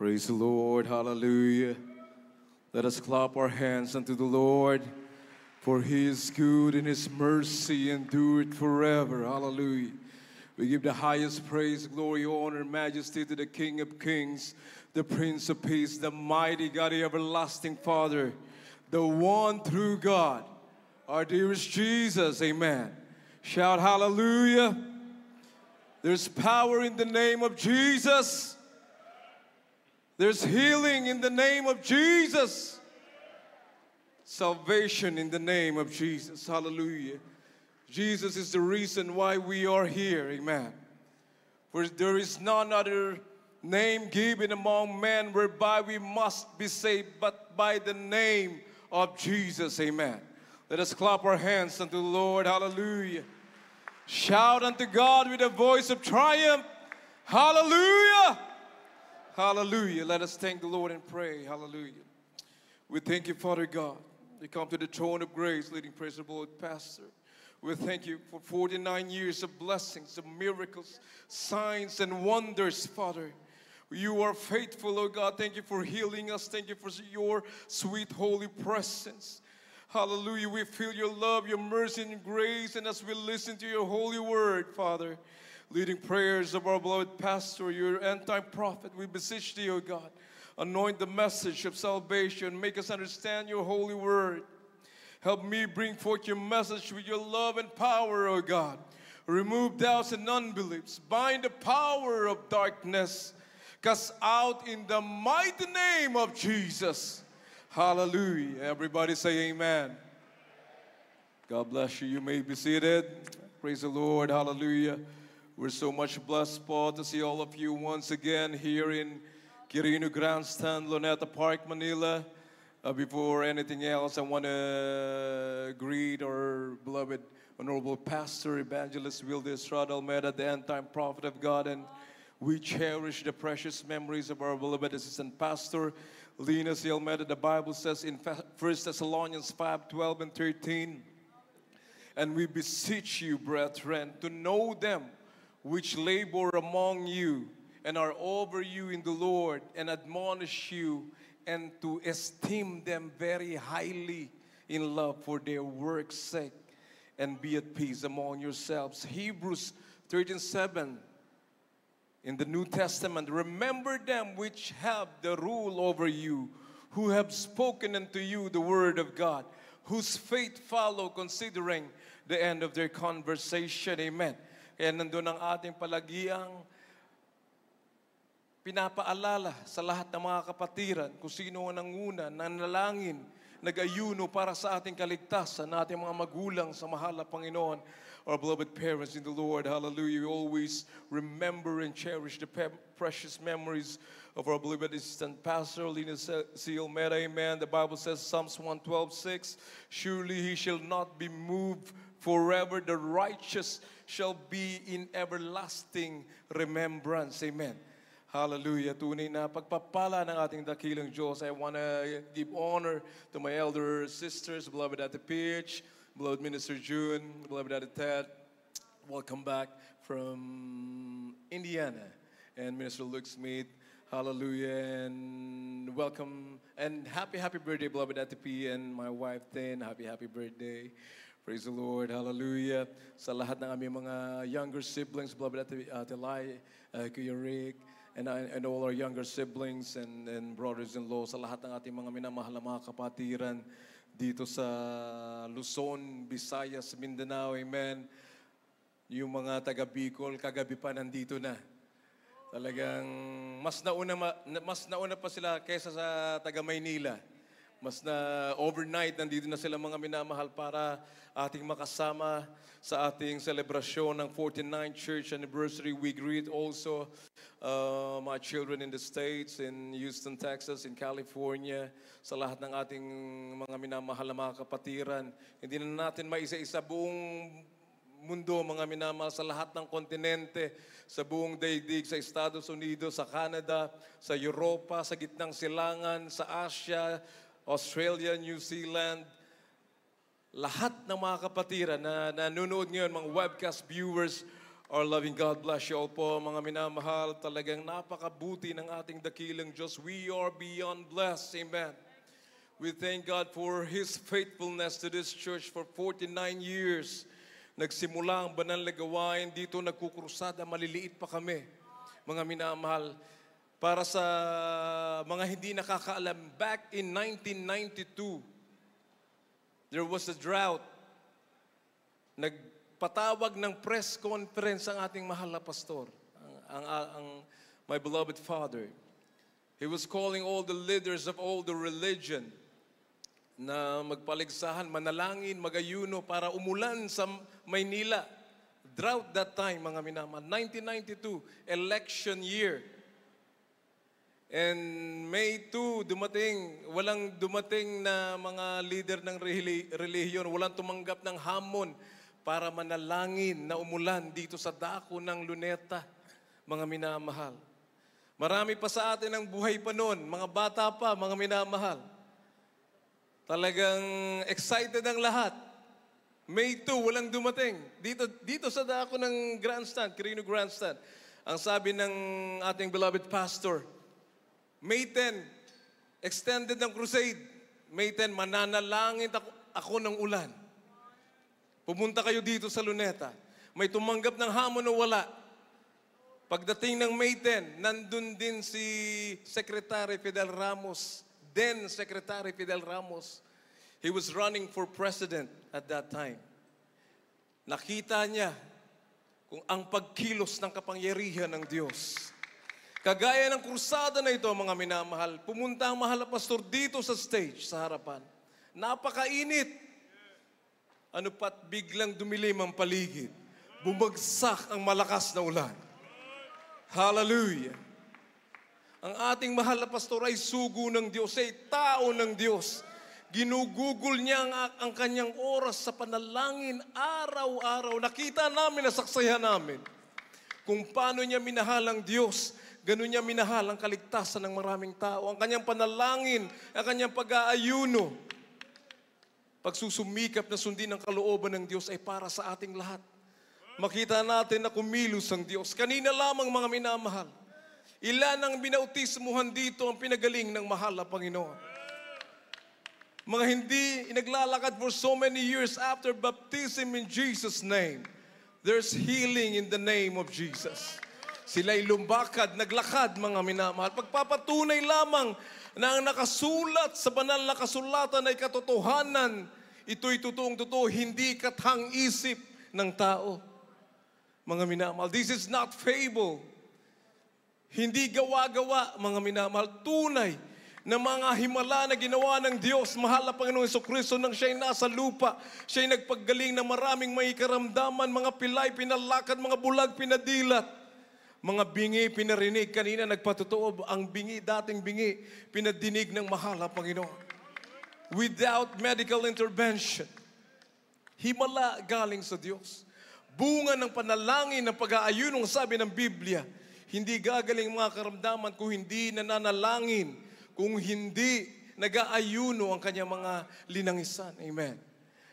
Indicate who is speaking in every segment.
Speaker 1: Praise the Lord. Hallelujah. Let us clap our hands unto the Lord, for he is good and his mercy endureth forever. Hallelujah. We give the highest praise, glory, honor, majesty to the King of Kings, the Prince of Peace, the mighty God, the everlasting Father, the one true God, our dearest Jesus. Amen. Shout hallelujah. There's power in the name of Jesus. There's healing in the name of Jesus. Salvation in the name of Jesus. Hallelujah. Jesus is the reason why we are here. Amen. For there is none other name given among men whereby we must be saved, but by the name of Jesus. Amen. Let us clap our hands unto the Lord. Hallelujah. Shout unto God with a voice of triumph. Hallelujah. Hallelujah. Let us thank the Lord and pray. Hallelujah. We thank you, Father God. We come to the throne of grace, leading praise the Lord, Pastor. We thank you for 49 years of blessings, of miracles, signs, and wonders, Father. You are faithful, O oh God. Thank you for healing us. Thank you for your sweet holy presence. Hallelujah. We feel your love, your mercy, and grace. And as we listen to your holy word, Father, leading prayers of our beloved pastor, your anti prophet. We beseech thee, O God, anoint the message of salvation, make us understand your holy word. Help me bring forth your message with your love and power, O God. Remove doubts and unbeliefs. Bind the power of darkness. Cast out in the mighty name of Jesus. Hallelujah. Everybody say amen. God bless you. You may be seated. Praise the Lord. Hallelujah. We're so much blessed, Paul, to see all of you once again here in Kirinu Grandstand, Luneta Park, Manila. Uh, before anything else, I want to greet our beloved Honorable Pastor Evangelist Wilde Estrada Almeida, the end-time prophet of God, and we cherish the precious memories of our beloved assistant pastor, Lena C. Almeida. The Bible says in 1 Thessalonians 5, 12 and 13, And we beseech you, brethren, to know them which labor among you and are over you in the Lord and admonish you and to esteem them very highly in love for their work's sake and be at peace among yourselves. Hebrews 13 7 in the New Testament, remember them which have the rule over you, who have spoken unto you the word of God, whose faith follow, considering the end of their conversation. Amen. Kaya eh, nandun ang ating palagiang pinapaalala sa lahat ng mga kapatiran kung sino ang nanguna, nanalangin, nag-ayuno para sa ating kaligtasan, ating mga magulang sa mahal na Panginoon. Our beloved parents in the Lord, hallelujah, we always remember and cherish the precious memories of our beloved assistant pastor, Lina C. Almeida, amen. The Bible says, Psalms 112, Surely he shall not be moved forever. The righteous shall be in everlasting remembrance. Amen. Hallelujah. Tunay na pagpapala ng ating dakilang Diyos. I want to give honor to my elder sisters, beloved at the pitch, beloved Minister June, beloved at the Ted. Welcome back from Indiana. And Minister Luke Smith, hallelujah. And welcome and happy, happy birthday, beloved at the P and my wife, Tin. Happy, happy birthday. Praise the Lord. Hallelujah. Sa lahat ng aming mga younger siblings, Brother Ate Lai, uh, Kuya Rick, and, uh, and all our younger siblings and, and brothers-in-law, sa lahat ng ating mga minamahal na mga kapatiran dito sa Luzon, Visayas, Mindanao, Amen. Yung mga taga Bicol, kagabi pa nandito na. Talagang mas nauna, mas nauna pa sila kaysa sa taga Maynila. Mas na overnight, nandito na sila mga minamahal para ating makasama sa ating selebrasyon ng 49th Church Anniversary. We greet also uh, my children in the States, in Houston, Texas, in California, sa lahat ng ating mga minamahal na mga kapatiran. Hindi na natin maisa-isa buong mundo, mga minamahal sa lahat ng kontinente, sa buong daigdig, sa Estados Unidos, sa Canada, sa Europa, sa gitnang silangan, sa Asia, Australia, New Zealand, lahat ng mga kapatira na nanonood ngayon, mga webcast viewers, our loving God bless you all po, mga minamahal. Talagang napakabuti ng ating dakilang Diyos. We are beyond blessed. Amen. We thank God for His faithfulness to this church for 49 years. Nagsimula ang banal na gawain dito, nagkukrusada, maliliit pa kami. Mga minamahal, para sa mga hindi nakakaalam, back in 1992, there was a drought. Nagpatawag ng press conference ang ating mahal na pastor, ang, ang, ang my beloved father. He was calling all the leaders of all the religion na magpaligsahan, manalangin, magayuno para umulan sa Maynila. Drought that time, mga minamahal. 1992, election year. And May 2, dumating, walang dumating na mga leader ng religion, walang tumanggap ng hamon para manalangin na umulan dito sa dako ng luneta, mga minamahal. Marami pa sa atin ang buhay pa noon, mga bata pa, mga minamahal. Talagang excited ang lahat. May 2, walang dumating. Dito, dito sa dako ng grandstand, Carino Grandstand. Ang sabi ng ating beloved pastor, may 10, extended ng crusade. May 10, mananalangin ako, ako ng ulan. Pumunta kayo dito sa Luneta. May tumanggap ng hamon o wala. Pagdating ng May 10, nandun din si Secretary Fidel Ramos, then Secretary Fidel Ramos. He was running for president at that time. Nakita niya kung ang pagkilos ng kapangyarihan ng Diyos. Kagaya ng krusada na ito, mga minamahal, pumunta ang mahal na pastor dito sa stage, sa harapan. Napakainit. Ano pat biglang dumilim ang paligid. Bumagsak ang malakas na ulan. Hallelujah. Ang ating mahal na pastor ay sugo ng Diyos, ay tao ng Diyos. Ginugugol niya ang, ang kanyang oras sa panalangin araw-araw. Nakita namin, nasaksayan namin kung paano niya minahal ang Diyos Ganun niya minahal ang kaligtasan ng maraming tao. Ang kanyang panalangin, ang kanyang pag-aayuno. Pagsusumikap na sundin ang kalooban ng Diyos ay para sa ating lahat. Makita natin na kumilos ang Diyos. Kanina lamang mga minamahal. Ilan ang binautismuhan dito ang pinagaling ng mahal na Panginoon mga hindi inaglalakad for so many years after baptism in Jesus' name. There's healing in the name of Jesus. Sila'y lumbakad, naglakad mga minamahal. Pagpapatunay lamang na ang nakasulat sa banal na kasulatan ay katotohanan. Ito'y totoong-totoo, hindi kathang isip ng tao. Mga minamahal, this is not fable. Hindi gawa-gawa, mga minamahal. Tunay na mga himala na ginawa ng Diyos, mahal na Panginoon Yeso Kristo nang siya'y nasa lupa. Siya'y nagpagaling na maraming may karamdaman, mga pilay, pinalakad, mga bulag, pinadilat. Mga bingi, pinarinig. Kanina nagpatutuob ang bingi, dating bingi, pinadinig ng mahala, Panginoon. Without medical intervention, himala galing sa Diyos. Bunga ng panalangin ng pag-aayun, sabi ng Biblia, hindi gagaling mga karamdaman kung hindi nananalangin, kung hindi nag-aayuno ang kanyang mga linangisan. Amen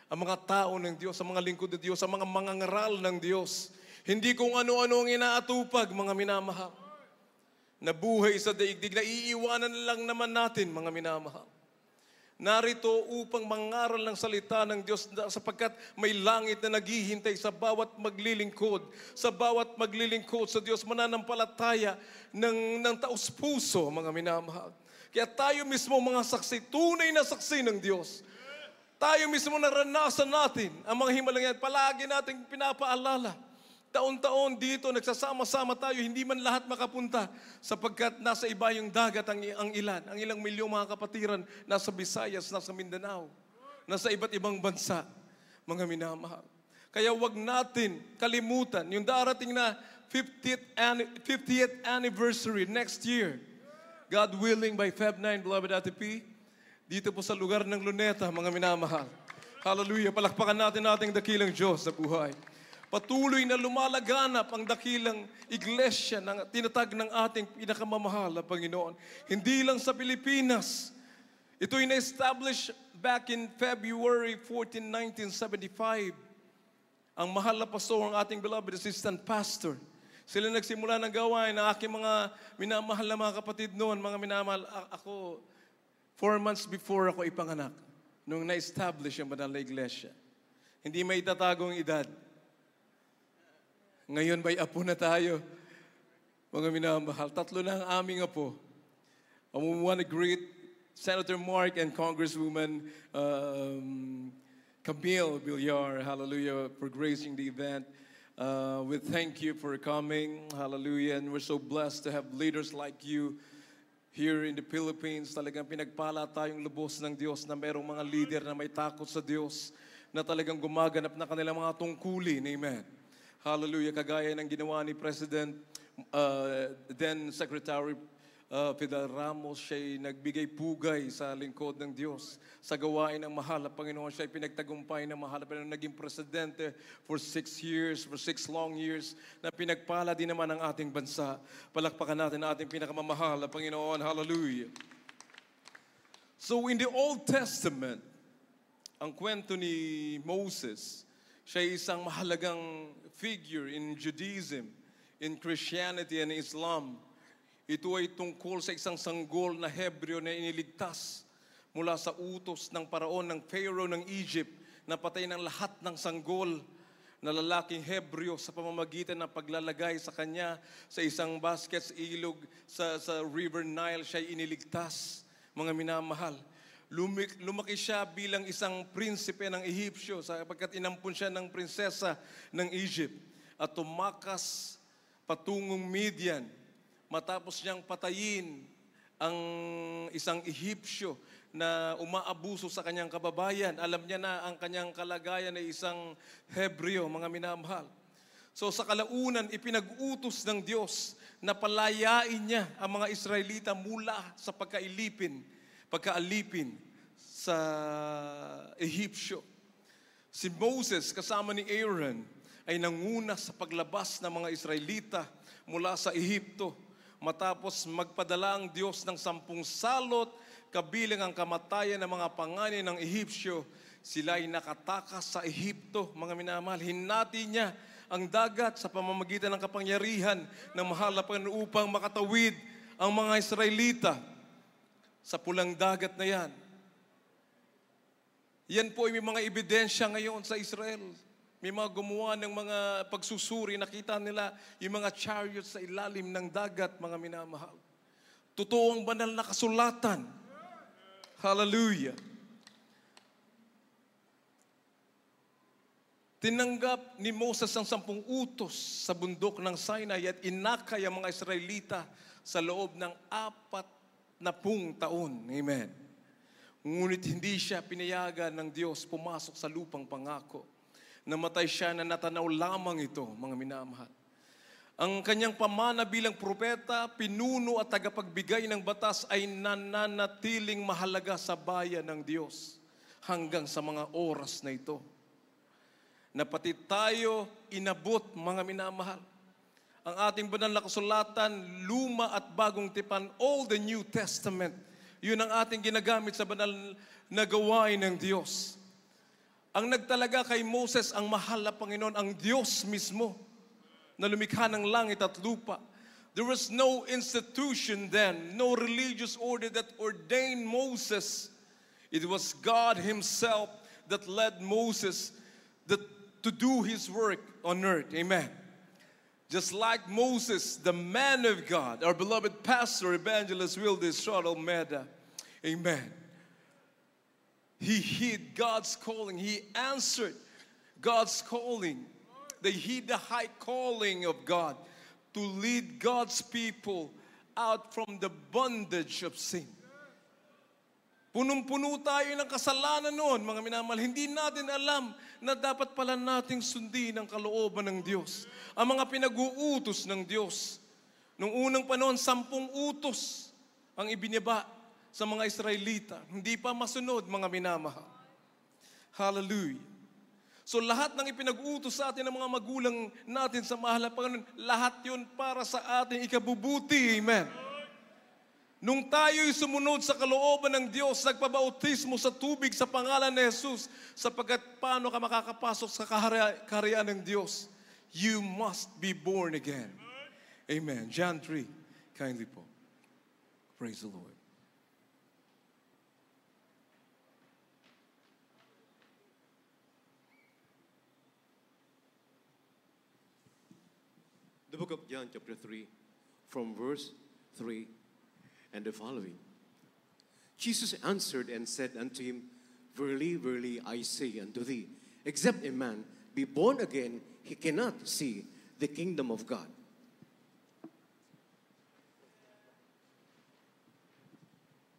Speaker 1: ang mga tao ng Diyos, ang mga lingkod ng Diyos, ang mga mangangaral ng Diyos, hindi kung ano-ano ang inaatupag, mga minamahal. Nabuhay sa daigdig na iiwanan lang naman natin, mga minamahal. Narito upang mangaral ng salita ng Diyos sapagkat may langit na naghihintay sa bawat maglilingkod, sa bawat maglilingkod sa Diyos, mananampalataya ng, ng taos puso mga minamahal. Kaya tayo mismo mga saksi, tunay na saksi ng Diyos. Tayo mismo naranasan natin ang mga himalangyat. Palagi nating pinapaalala Taon-taon dito, nagsasama-sama tayo, hindi man lahat makapunta sapagkat nasa iba yung dagat ang, ang ilan. Ang ilang milyong mga kapatiran nasa Visayas, nasa Mindanao, nasa iba't ibang bansa, mga minamahal. Kaya wag natin kalimutan yung darating na 50th, 50th anniversary next year. God willing, by Feb 9, beloved Ate P, dito po sa lugar ng Luneta, mga minamahal. Hallelujah. Palakpakan natin ating dakilang Diyos sa buhay. Patuloy na lumalaganap ang dakilang iglesia ng tinatag ng ating pinakamamahal na Panginoon. Hindi lang sa Pilipinas. Ito na establish back in February 14, 1975. Ang mahal na pastor, ang ating beloved assistant pastor. Sila nagsimula ng gawain ng aking mga minamahal na mga kapatid noon, mga minamahal ako, four months before ako ipanganak, nung na-establish ang banal na iglesia. Hindi may itatagong edad ngayon ba'y apo na tayo. Mga minamahal, tatlo na ang aming apo. I want to greet Senator Mark and Congresswoman um, Camille Villar, hallelujah, for gracing the event. Uh, we thank you for coming, hallelujah, and we're so blessed to have leaders like you here in the Philippines. Talagang pinagpala tayong lubos ng Diyos na merong mga leader na may takot sa Diyos, na talagang gumaganap na kanilang mga tungkulin, amen. Hallelujah. Kagaya ng ginawa ni President, uh, then Secretary uh, Fidel Ramos, siya'y nagbigay pugay sa lingkod ng Diyos. Sa gawain ng mahal, Panginoon, siya'y pinagtagumpay ng mahal. Pero naging presidente for six years, for six long years, na pinagpala din naman ang ating bansa. Palakpakan natin ang ating pinakamamahal, Panginoon. Hallelujah. So in the Old Testament, ang kwento ni Moses, siya isang mahalagang figure in Judaism, in Christianity and Islam. Ito ay tungkol sa isang sanggol na Hebreo na iniligtas mula sa utos ng paraon ng Pharaoh ng Egypt na patay ng lahat ng sanggol na lalaking Hebreo sa pamamagitan ng paglalagay sa kanya sa isang basket sa ilog sa, sa River Nile siya iniligtas mga minamahal Lumik, lumaki siya bilang isang prinsipe ng Ehipsyo sapagkat inampun siya ng prinsesa ng Egypt at tumakas patungong Midian matapos niyang patayin ang isang Ehipsyo na umaabuso sa kanyang kababayan. Alam niya na ang kanyang kalagayan ay isang Hebreo, mga minamahal. So sa kalaunan, ipinag-utos ng Diyos na palayain niya ang mga Israelita mula sa pagkailipin pagkaalipin sa Egyptyo. Si Moses kasama ni Aaron ay nanguna sa paglabas ng mga Israelita mula sa Ehipto matapos magpadala ang Diyos ng sampung salot kabilang ang kamatayan ng mga panganay ng Ehiptyo. Sila ay nakatakas sa Ehipto, mga minamahal. Hinati niya ang dagat sa pamamagitan ng kapangyarihan ng mahal na upang makatawid ang mga Israelita sa pulang dagat na yan. Yan po ay may mga ebidensya ngayon sa Israel. May mga gumawa ng mga pagsusuri, nakita nila yung mga chariots sa ilalim ng dagat, mga minamahal. Totoo ang banal na kasulatan. Hallelujah. Tinanggap ni Moses ang sampung utos sa bundok ng Sinai at inakay ang mga Israelita sa loob ng apat napung taon. Amen. Ngunit hindi siya pinayagan ng Diyos pumasok sa lupang pangako. Namatay siya na natanaw lamang ito, mga minamahal. Ang kanyang pamana bilang propeta, pinuno at tagapagbigay ng batas ay nananatiling mahalaga sa bayan ng Diyos hanggang sa mga oras na ito. Na tayo inabot, mga minamahal ang ating banal na kasulatan, luma at bagong tipan, all the New Testament. Yun ang ating ginagamit sa banal na gawain ng Diyos. Ang nagtalaga kay Moses, ang mahal na Panginoon, ang Diyos mismo, na lumikha ng langit at lupa. There was no institution then, no religious order that ordained Moses. It was God Himself that led Moses that, to do His work on earth. Amen. Just like Moses, the man of God, our beloved pastor, evangelist Wilde Strudel Meda. Amen. He hid God's calling. He answered God's calling. They hid the high calling of God to lead God's people out from the bondage of sin. Punong-puno tayo ng kasalanan noon, mga minamahal. Hindi natin alam na dapat pala nating sundin ang kalooban ng Diyos. Ang mga pinag-uutos ng Diyos. Nung unang panahon, sampung utos ang ibinaba sa mga Israelita. Hindi pa masunod mga minamahal. Hallelujah. So lahat ng ipinag-utos sa atin ng mga magulang natin sa mahal na Panginoon, lahat yun para sa ating ikabubuti. Amen. Amen. Nung tayo'y sumunod sa kalooban ng Diyos, nagpabautismo sa tubig sa pangalan ni Jesus, sapagkat paano ka makakapasok sa kaharian ng Diyos? You must be born again. Amen. John 3, kindly po. Praise the Lord. The book of John chapter 3, from verse 3 and the following. Jesus answered and said unto him, Verily, verily,
Speaker 2: I say unto thee, except a man be born again, he cannot see
Speaker 3: the kingdom of God.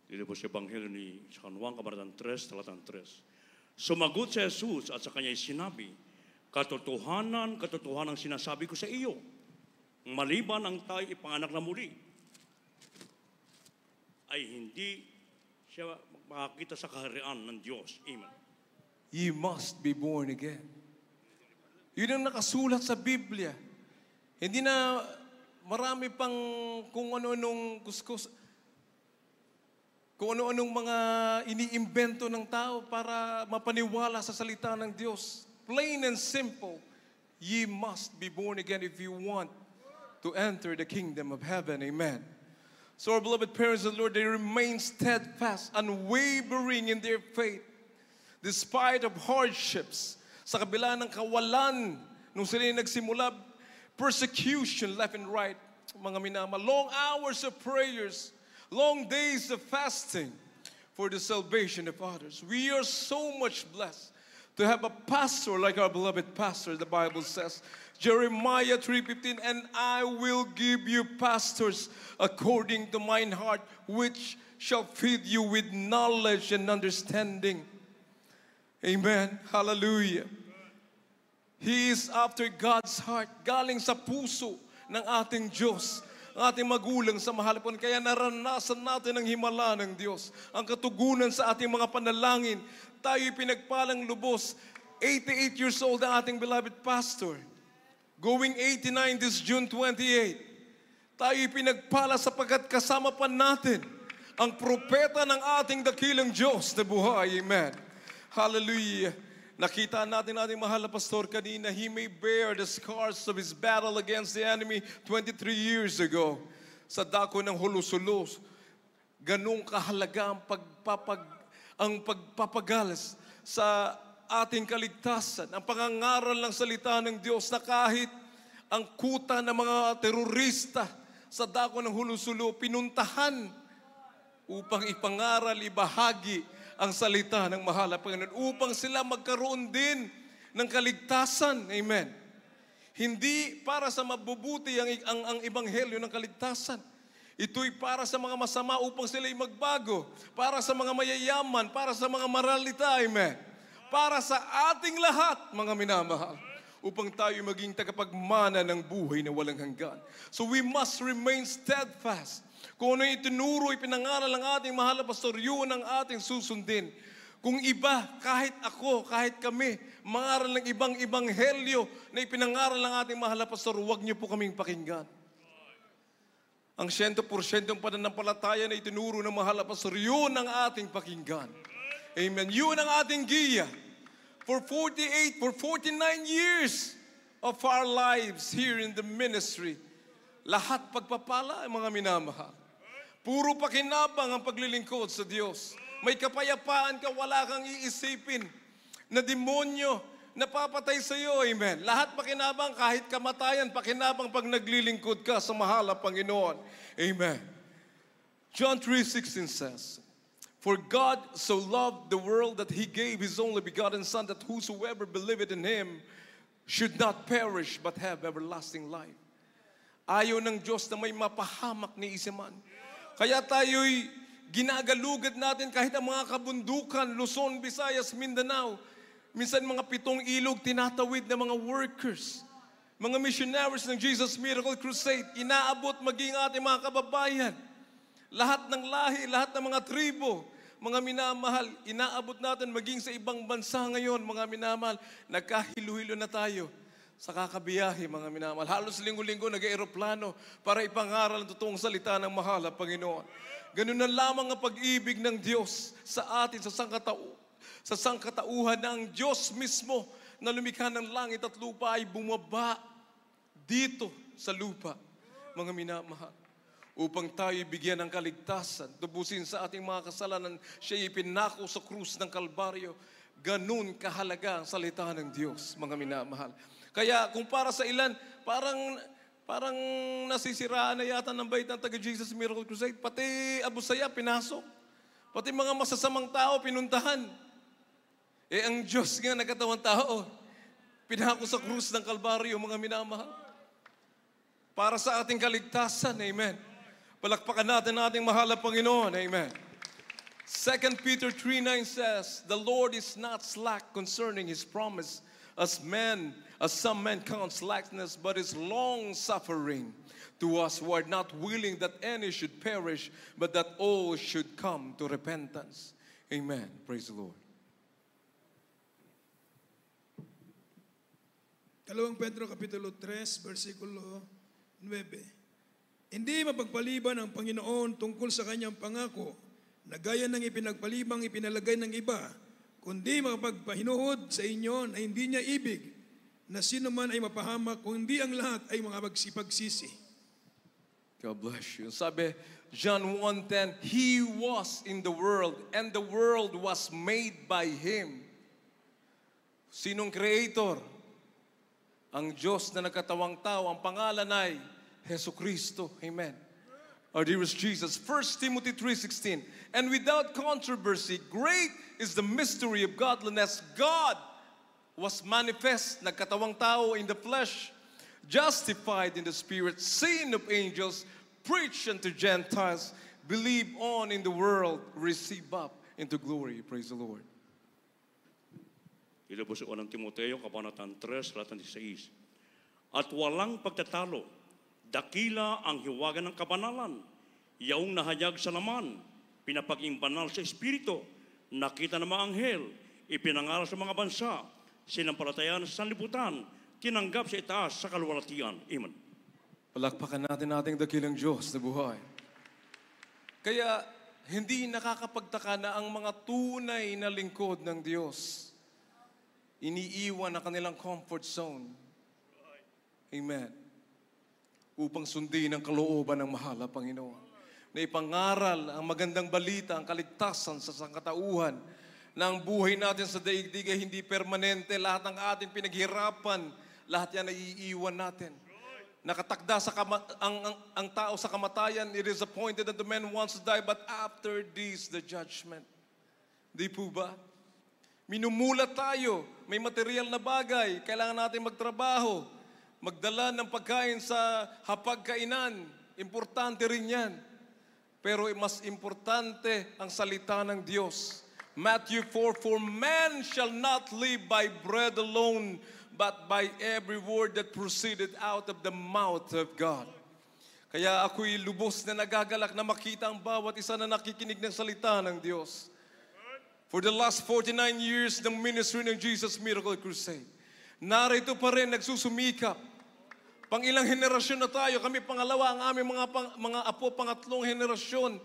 Speaker 3: Dito po sa Ebanghelyo ni San Juan, Kabaratan 3, Talatan 3. Sumagot si Jesus at sa kanya sinabi, Katotohanan, katotohanan sinasabi ko sa iyo, maliban ang tayo ipanganak na muli, ay hindi siya makakita sa kaharian ng Diyos. Amen.
Speaker 1: You must be born again. Yun ang nakasulat sa Biblia. Hindi na marami pang kung ano-anong kuskus, kung ano-anong mga iniimbento ng tao para mapaniwala sa salita ng Diyos. Plain and simple, ye must be born again if you want to enter the kingdom of heaven. Amen. So, our beloved parents and Lord, they remain steadfast, unwavering in their faith, despite of hardships, sa kabila ng kawalan, nung sila nagsimula, persecution left and right, mga minama, long hours of prayers, long days of fasting for the salvation of others. We are so much blessed to have a pastor like our beloved pastor, the Bible says. Jeremiah 3:15, and I will give you pastors according to mine heart, which shall feed you with knowledge and understanding. Amen. Hallelujah. He is after God's heart, galing sa puso ng ating Diyos. ating magulang sa mahal po. Kaya naranasan natin ang himala ng Diyos, ang katugunan sa ating mga panalangin. Tayo'y pinagpalang lubos. 88 years old ang ating beloved pastor. Going 89 this June 28. Tayo'y pinagpala sapagkat kasama pa natin ang propeta ng ating dakilang Diyos na buhay. Amen. Hallelujah. Nakita natin ating mahal na pastor kanina, he may bear the scars of his battle against the enemy 23 years ago sa dako ng hulusulos. Ganong kahalaga ang, pagpapag, ang pagpapagalas sa ating kaligtasan, ang pangangaral ng salita ng Diyos na kahit ang kuta ng mga terorista sa dako ng hulusulo, pinuntahan upang ipangaral, ibahagi ang salita ng mahal na Panginoon upang sila magkaroon din ng kaligtasan. Amen. Hindi para sa mabubuti ang, ang, ang ebanghelyo ng kaligtasan. Ito'y para sa mga masama upang sila'y magbago. Para sa mga mayayaman, para sa mga maralita, amen. Para sa ating lahat, mga minamahal upang tayo maging tagapagmana ng buhay na walang hanggan. So we must remain steadfast kung ano yung itinuro, ipinangaral ng ating mahal na pastor, yun ang ating susundin. Kung iba, kahit ako, kahit kami, mangaral ng ibang ibanghelyo na ipinangaral ng ating mahal na pastor, huwag niyo po kaming pakinggan. Ang 100% ng pananampalataya na itinuro ng mahal na pastor, yun ang ating pakinggan. Amen. Yun ang ating giya. For 48, for 49 years, of our lives here in the ministry. Lahat pagpapala ay mga minamahal. Puro pakinabang ang paglilingkod sa Diyos. May kapayapaan ka, wala kang iisipin na demonyo na papatay sa iyo, amen. Lahat pakinabang, kahit kamatayan, pakinabang pag naglilingkod ka sa mahal na Panginoon. Amen. John 3.16 says, For God so loved the world that he gave his only begotten Son, that whosoever believeth in him should not perish but have everlasting life. Ayaw ng Diyos na may mapahamak ni isiman. Kaya tayo'y ginagalugad natin kahit ang mga kabundukan, Luzon, Visayas, Mindanao. Minsan mga pitong ilog tinatawid ng mga workers, mga missionaries ng Jesus Miracle Crusade, inaabot maging ating mga kababayan. Lahat ng lahi, lahat ng mga tribo, mga minamahal, inaabot natin maging sa ibang bansa ngayon, mga minamahal, nagkahiluhilo na tayo sa kakabiyahe, mga minamahal. Halos linggo-linggo nag-aeroplano para ipangaral ang totoong salita ng mahal na Panginoon. Ganun na lamang ang pag-ibig ng Diyos sa atin, sa, sangkatau sa sangkatauhan ng Diyos mismo na lumikha ng langit at lupa ay bumaba dito sa lupa, mga minamahal upang tayo bigyan ng kaligtasan, tubusin sa ating mga kasalanan, siya ipinako sa krus ng Kalbaryo. Ganun kahalaga ang salita ng Diyos, mga minamahal. Kaya kung para sa ilan, parang parang nasisiraan na yata ng bait ng taga Jesus Miracle Crusade. Pati Abu Saya, pinasok. Pati mga masasamang tao, pinuntahan. Eh ang Diyos nga nagkatawang tao, pinako sa krus ng Kalbaryo, mga minamahal. Para sa ating kaligtasan, amen. Palakpakan natin ating mahal na Panginoon, amen. 2 Peter 3.9 says, The Lord is not slack concerning His promise, as men As uh, some men count slackness, but is long suffering to us who are not willing that any should perish, but that all should come to repentance. Amen. Praise the Lord.
Speaker 4: Kalawang Pedro Kapitulo 3, versikulo 9. Hindi mapagpaliban ang Panginoon tungkol sa kanyang pangako na gaya ng ipinagpalibang ipinalagay ng iba, kundi makapagpahinuhod sa inyo na hindi niya ibig na sino man ay mapahamak, kung hindi ang lahat ay mga magsipagsisi. God bless you. Sabi, John 1.10,
Speaker 1: He was in the world, and the world was made by Him. Sinong creator? Ang Diyos na nagkatawang tao, ang pangalan ay Heso Kristo. Amen. Our dearest Jesus, 1 Timothy 3.16, And without controversy, great is the mystery of godliness. God was manifest, nagkatawang tao in the flesh, justified in the spirit, seen of angels, preached unto Gentiles, believe on in the world, receive up into glory. Praise the Lord.
Speaker 3: Ilabas ko ng Timoteo, Kabanatan 3, Latan 16. At walang pagtatalo, dakila ang hiwaga ng kabanalan, yaong nahayag sa laman, pinapagimbanal sa Espiritu, nakita ng mga anghel, ipinangaral sa mga bansa, sinampalatayan sa sanlibutan, tinanggap sa itaas sa kalwalatian. Amen. Palakpakan natin ating dakilang Diyos na buhay. Kaya
Speaker 1: hindi nakakapagtaka na ang mga tunay na lingkod ng Diyos iniiwan ang kanilang comfort zone. Amen. Upang sundin ang kalooban ng mahal na Panginoon. Na ipangaral ang magandang balita, ang kaligtasan sa sangkatauhan na buhay natin sa daigdig ay hindi permanente. Lahat ng ating pinaghirapan, lahat yan ay iiwan natin. Nakatakda sa kama- ang, ang, ang tao sa kamatayan, it is appointed that the man wants to die, but after this, the judgment. Di po ba? Minumulat tayo, may material na bagay, kailangan natin magtrabaho, magdala ng pagkain sa hapagkainan, importante rin yan. Pero mas importante ang salita ng Diyos Matthew 4, For man shall not live by bread alone, but by every word that proceeded out of the mouth of God. Kaya ako'y lubos na nagagalak na makita ang bawat isa na nakikinig ng salita ng Diyos. For the last 49 years ng ministry ng Jesus Miracle Crusade, narito pa rin nagsusumikap. Pang ilang henerasyon na tayo, kami pangalawa, ang aming mga, pang, mga apo, pangatlong henerasyon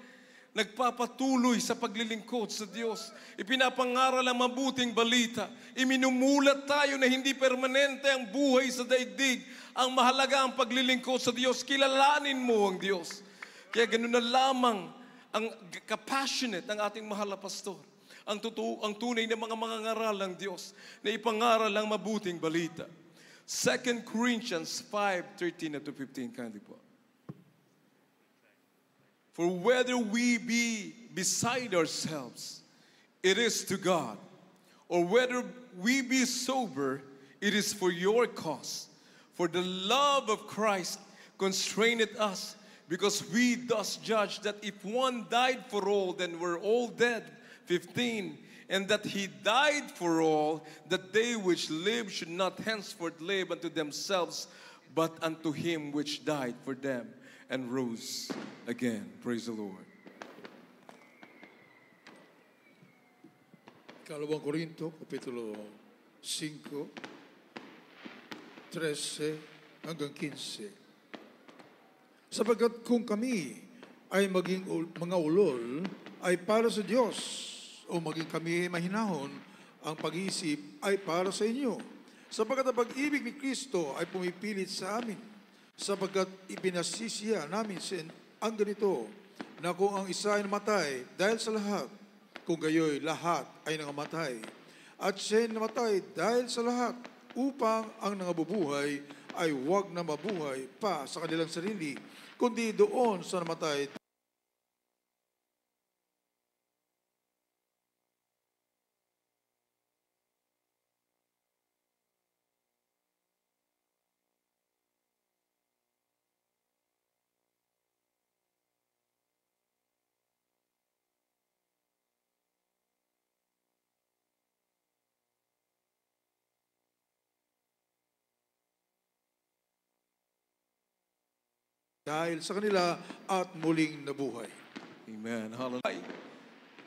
Speaker 1: nagpapatuloy sa paglilingkod sa Diyos. Ipinapangaral ang mabuting balita. Iminumulat tayo na hindi permanente ang buhay sa daigdig. Ang mahalaga ang paglilingkod sa Diyos. Kilalanin mo ang Diyos. Kaya ganun na lamang ang kapassionate ng ating mahal na pastor ang, tutu- ang tunay na mga mangangaral ng Diyos na ipangaral ang mabuting balita. 2 Corinthians 5:13 to 15 kindly po. For whether we be beside ourselves, it is to God. Or whether we be sober, it is for your cause. For the love of Christ constraineth us, because we thus judge that if one died for all, then we're all dead. 15. And that he died for all, that they which live should not henceforth live unto themselves, but unto him which died for them and rose again. Praise the Lord.
Speaker 4: Ikalawang Korinto, Kapitulo 5, 13 hanggang 15. Sapagkat kung kami ay maging mga ulol, ay para sa Diyos, o maging kami ay mahinahon, ang pag-iisip ay para sa inyo. Sapagkat ang pag-ibig ni Kristo ay pumipilit sa amin sapagkat ibinasisiya namin si ang ganito na kung ang isa ay namatay dahil sa lahat, kung gayoy lahat ay nangamatay, at siya ay namatay dahil sa lahat upang ang nangabubuhay ay huwag na mabuhay pa sa kanilang sarili, kundi doon sa namatay dahil sa kanila at muling nabuhay. Amen.
Speaker 1: Hallelujah.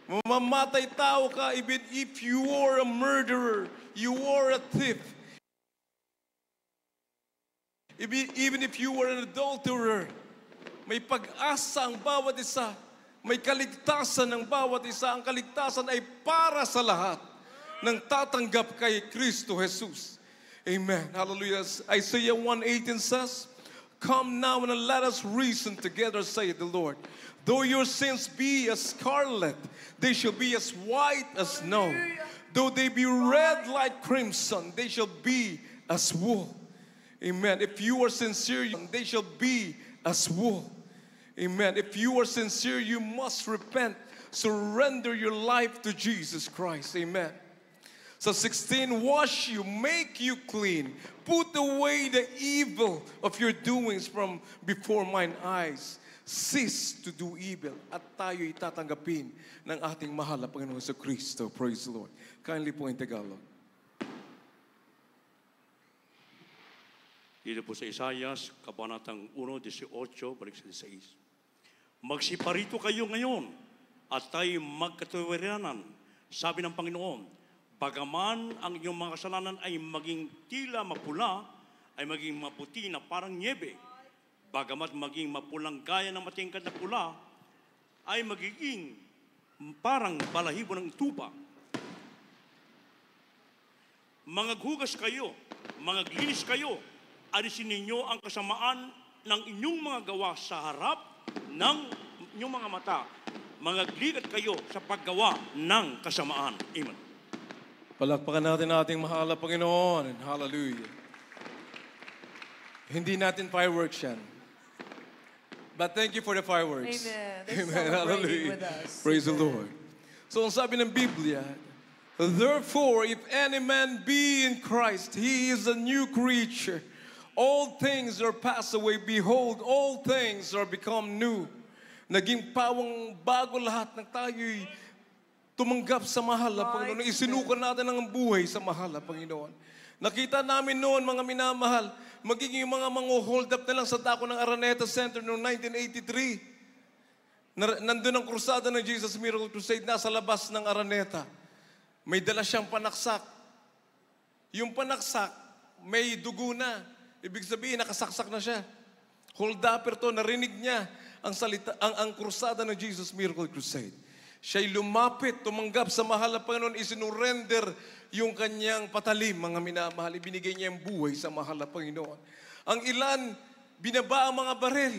Speaker 1: Mamamatay tao ka even if you are a murderer, you are a thief. Even if you were an adulterer, may pag-asa ang bawat isa. May kaligtasan ng bawat isa. Ang kaligtasan ay para sa lahat ng tatanggap kay Kristo Jesus. Amen. Hallelujah. Isaiah 1.18 says, Come now and let us reason together, saith the Lord. Though your sins be as scarlet, they shall be as white as snow. Though they be red like crimson, they shall be as wool. Amen. If you are sincere, they shall be as wool. Amen. If you are sincere, you must repent. Surrender your life to Jesus Christ. Amen. So 16, wash you, make you clean, put away the evil of your doings from before mine eyes. Cease to do evil at tayo itatanggapin ng ating mahal na Panginoon sa Kristo. Praise the Lord. Kindly po in Tagalog.
Speaker 3: Dito po sa Isayas, Kabanatang 1, 18, balik 16. Magsiparito kayo ngayon at tayo magkatuwiranan. Sabi ng Panginoon, Pagaman ang inyong mga kasalanan ay maging tila mapula, ay maging maputi na parang niebe. Bagamat maging mapulang gaya ng matingkad na pula, ay magiging parang balahibo ng tupa. Mga kayo, mga kayo, alisin ninyo ang kasamaan ng inyong mga gawa sa harap ng inyong mga mata. Mga kayo sa paggawa ng kasamaan. Amen.
Speaker 1: Palakpakan natin ating mahal na Panginoon. And hallelujah. Hindi natin fireworks yan. But thank you for the fireworks.
Speaker 5: Amen.
Speaker 6: Amen. Hallelujah. With
Speaker 1: us. Praise Amen. the Lord. So ang sabi ng Biblia, Therefore, if any man be in Christ, he is a new creature. All things are passed away. Behold, all things are become new. Naging pawang bago lahat ng tayo'y tumanggap sa mahal na Panginoon. Isinukan natin ang buhay sa mahal na Panginoon. Nakita namin noon, mga minamahal, magiging yung mga mango-hold up na lang sa dako ng Araneta Center noong 1983. Nandun ang krusada ng Jesus Miracle Crusade, nasa labas ng Araneta. May dala siyang panaksak. Yung panaksak, may dugo na. Ibig sabihin, nakasaksak na siya. Hold up, to, narinig niya ang, salita, ang, ang krusada ng Jesus Miracle Crusade. Siya'y lumapit, tumanggap sa mahal na Panginoon, isinurrender yung kanyang patalim, mga minamahal. Ibinigay niya ang buhay sa mahal na Panginoon. Ang ilan, binaba ang mga baril.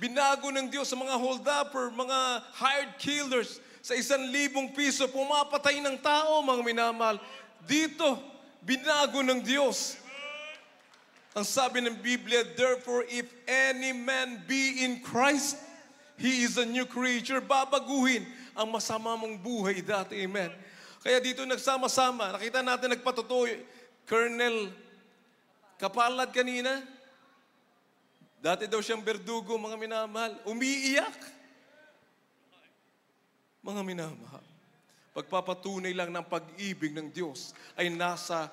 Speaker 1: Binago ng Diyos sa mga hold-upper, mga hired killers. Sa isang libong piso, pumapatay ng tao, mga minamahal. Dito, binago ng Diyos. Ang sabi ng Biblia, Therefore, if any man be in Christ, He is a new creature. Babaguhin ang masama mong buhay dati. Amen. Kaya dito nagsama-sama, nakita natin nagpatutoy, Colonel Kapalad kanina, dati daw siyang berdugo, mga minamahal. Umiiyak. Mga minamahal. Pagpapatunay lang ng pag-ibig ng Diyos ay nasa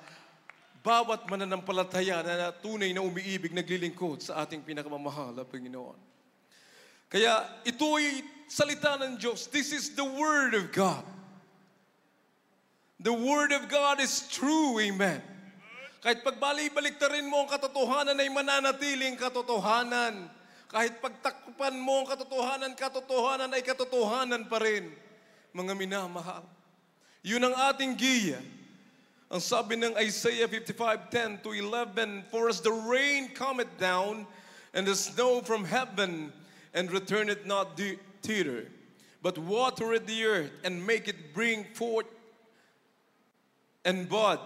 Speaker 1: bawat mananampalataya na tunay na umiibig, naglilingkod sa ating pinakamamahal na Panginoon. Kaya ito ay salita ng Diyos. This is the Word of God. The Word of God is true. Amen. Kahit pagbalik-balik rin mo ang katotohanan ay mananatiling katotohanan. Kahit pagtakpan mo ang katotohanan, katotohanan ay katotohanan pa rin. Mga minamahal. Yun ang ating giya. Ang sabi ng Isaiah 55:10 to 11, For as the rain cometh down, and the snow from heaven, and return it not thither, but water it the earth and make it bring forth and bud,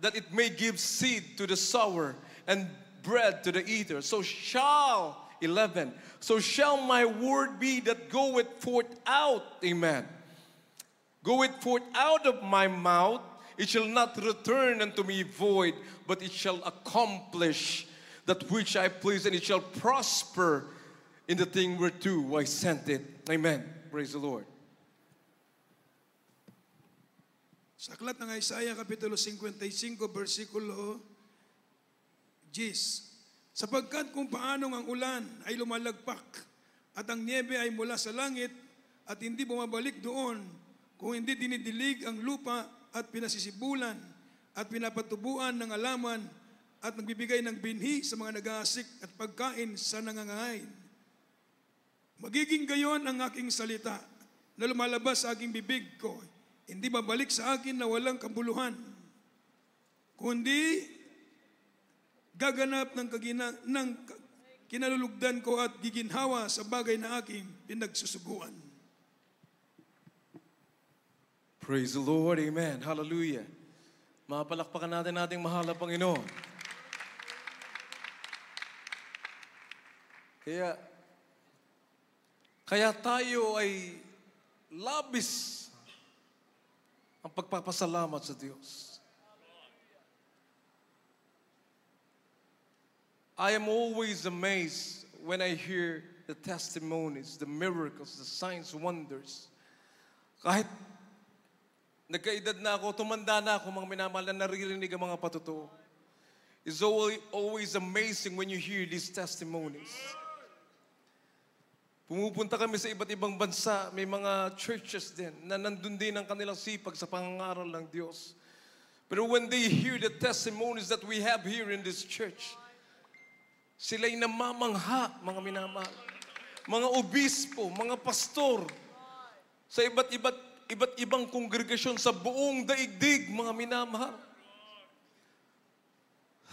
Speaker 1: that it may give seed to the sower and bread to the eater. So shall 11. So shall my word be that goeth forth out, amen. Goeth forth out of my mouth, it shall not return unto me void, but it shall accomplish that which I please, and it shall prosper In the thing where to I sent it. Amen.
Speaker 4: Praise the Lord. Sa aklat ng Isaiah Kapitulo 55, versikulo 10, Sapagkat kung paanong ang ulan ay lumalagpak at ang niebe ay mula sa langit at hindi bumabalik doon, kung hindi dinidilig ang lupa at pinasisibulan at pinapatubuan ng alaman at nagbibigay ng binhi sa mga nag-aasik at pagkain sa nangangain Magiging gayon ang aking salita na lumalabas sa aking bibig ko. Hindi babalik sa akin na walang kabuluhan, kundi gaganap ng, kagina, ng kinalulugdan ko at giginhawa sa bagay na aking pinagsusuguan.
Speaker 1: Praise the Lord. Amen.
Speaker 4: Hallelujah.
Speaker 1: Mapalakpakan natin ating mahal na Panginoon. Kaya kaya tayo ay labis ang pagpapasalamat sa Diyos. I am always amazed when I hear the testimonies, the miracles, the signs, wonders. Kahit nagkaedad na ako, tumanda na ako, mga minamahal na naririnig ang mga patotoo. It's always amazing when you hear these testimonies. Yeah. Pumupunta kami sa iba't ibang bansa, may mga churches din na nandun din ang kanilang sipag sa pangangaral ng Diyos. Pero when they hear the testimonies that we have here in this church, sila'y namamangha, mga minamahal. Mga obispo, mga pastor, sa iba't iba't iba't ibang kongregasyon sa buong daigdig, mga minamahal.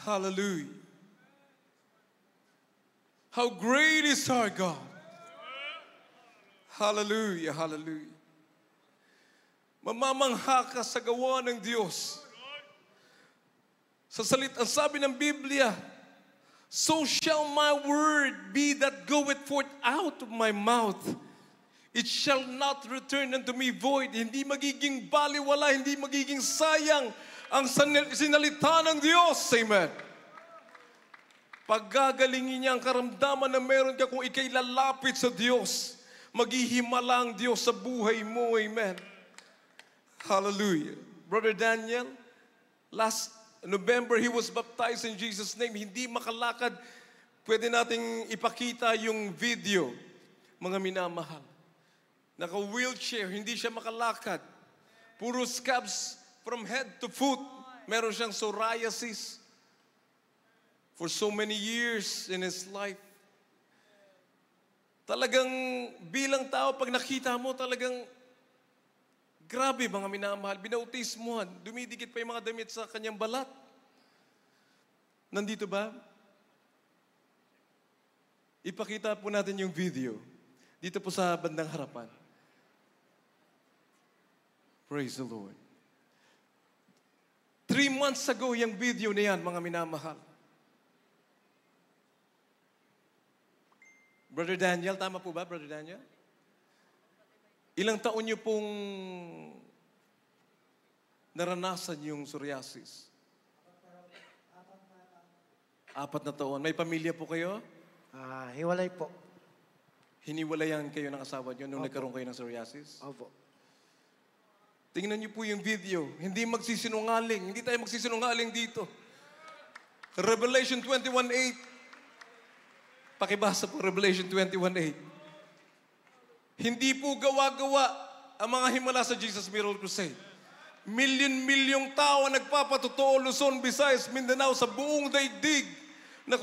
Speaker 1: Hallelujah. How great is our God. Hallelujah, hallelujah. Mamamangha ka sa gawa ng Diyos. Sa salit, ang sabi ng Biblia, So shall my word be that goeth forth out of my mouth. It shall not return unto me void. Hindi magiging baliwala, hindi magiging sayang ang sinalita ng Diyos. Amen. Paggagalingin niya ang karamdaman na meron ka kung ikay lalapit sa Diyos maghihimala ang Diyos sa buhay mo. Amen. Hallelujah. Brother Daniel, last November, he was baptized in Jesus' name. Hindi makalakad. Pwede nating ipakita yung video, mga minamahal. Naka-wheelchair, hindi siya makalakad. Puro scabs from head to foot. Meron siyang psoriasis for so many years in his life. Talagang bilang tao, pag nakita mo, talagang grabe mga minamahal. Binautis mo, dumidikit pa yung mga damit sa kanyang balat. Nandito ba? Ipakita po natin yung video. Dito po sa bandang harapan. Praise the Lord. Three months ago, yung video na yan, mga minamahal. Brother Daniel, tama po ba, Brother Daniel? Ilang taon niyo pong naranasan yung psoriasis? Apat na taon. May pamilya po kayo? Ah, hiwalay po. Hiniwalayan kayo ng asawa niyo nung Opo. nagkaroon kayo ng psoriasis? Opo. Tingnan niyo po yung video. Hindi magsisinungaling. Hindi tayo magsisinungaling dito. Revelation 21.8 Pakibasa po Revelation 21.8. Hindi po gawa-gawa ang mga himala sa Jesus Miracle Crusade. million milyong tao nagpapatotoo Luzon, Visayas, Mindanao sa buong daigdig na